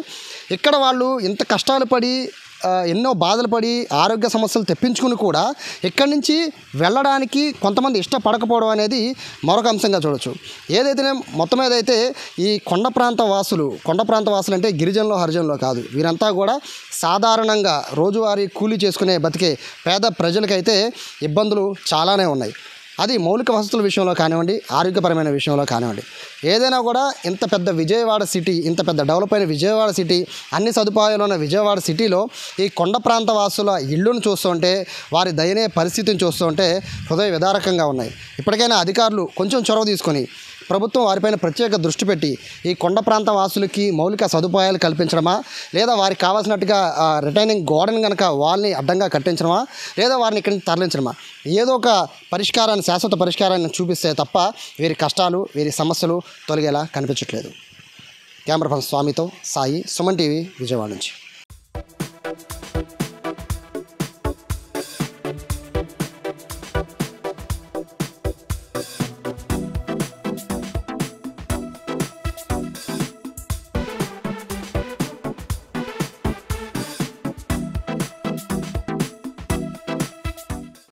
ఇక్కడ వాళ్ళు ఇంత కష్టాలు పడి ఎన్నో బాధలు పడి ఆరోగ్య సమస్యలు తెప్పించుకుని కూడా ఇక్కడి నుంచి వెళ్ళడానికి కొంతమంది ఇష్టపడకపోవడం అనేది మరొక అంశంగా చూడొచ్చు ఏదైతే మొత్తం ఏదైతే ఈ కొండ ప్రాంత వాసులు కొండ ప్రాంత వాసులు అంటే గిరిజనులు హరిజనులు కాదు వీరంతా కూడా సాధారణంగా రోజువారీ కూలీ చేసుకునే బతికే పేద ప్రజలకైతే ఇబ్బందులు చాలానే ఉన్నాయి అది మౌలిక వసతుల విషయంలో కానివ్వండి ఆరోగ్యపరమైన విషయంలో కానివ్వండి ఏదైనా కూడా ఇంత పెద్ద విజయవాడ సిటీ ఇంత పెద్ద డెవలప్ అయిన విజయవాడ సిటీ అన్ని సదుపాయాలు ఉన్న విజయవాడ సిటీలో ఈ కొండ ప్రాంత వాసుల ఇళ్లను చూస్తుంటే వారి దయనీయ పరిస్థితిని చూస్తుంటే హృదయ విదారకంగా ఉన్నాయి ఇప్పటికైనా అధికారులు కొంచెం చొరవ తీసుకొని ప్రభుత్వం వారిపైన ప్రత్యేక దృష్టి పెట్టి ఈ కొండ ప్రాంత వాసులకి మౌలిక సదుపాయాలు కల్పించడమా లేదా వారికి కావాల్సినట్టుగా రిటైనింగ్ గోడను కనుక వాళ్ళని అడ్డంగా కట్టించడమా లేదా వారిని ఇక్కడి నుంచి తరలించడమా ఏదో ఒక పరిష్కారాన్ని శాశ్వత పరిష్కారాన్ని చూపిస్తే తప్ప వీరి కష్టాలు వీరి సమస్యలు తొలగేలా కనిపించట్లేదు కెమెరా పర్సన్ స్వామితో సాయి సుమన్ టీవీ విజయవాడ నుంచి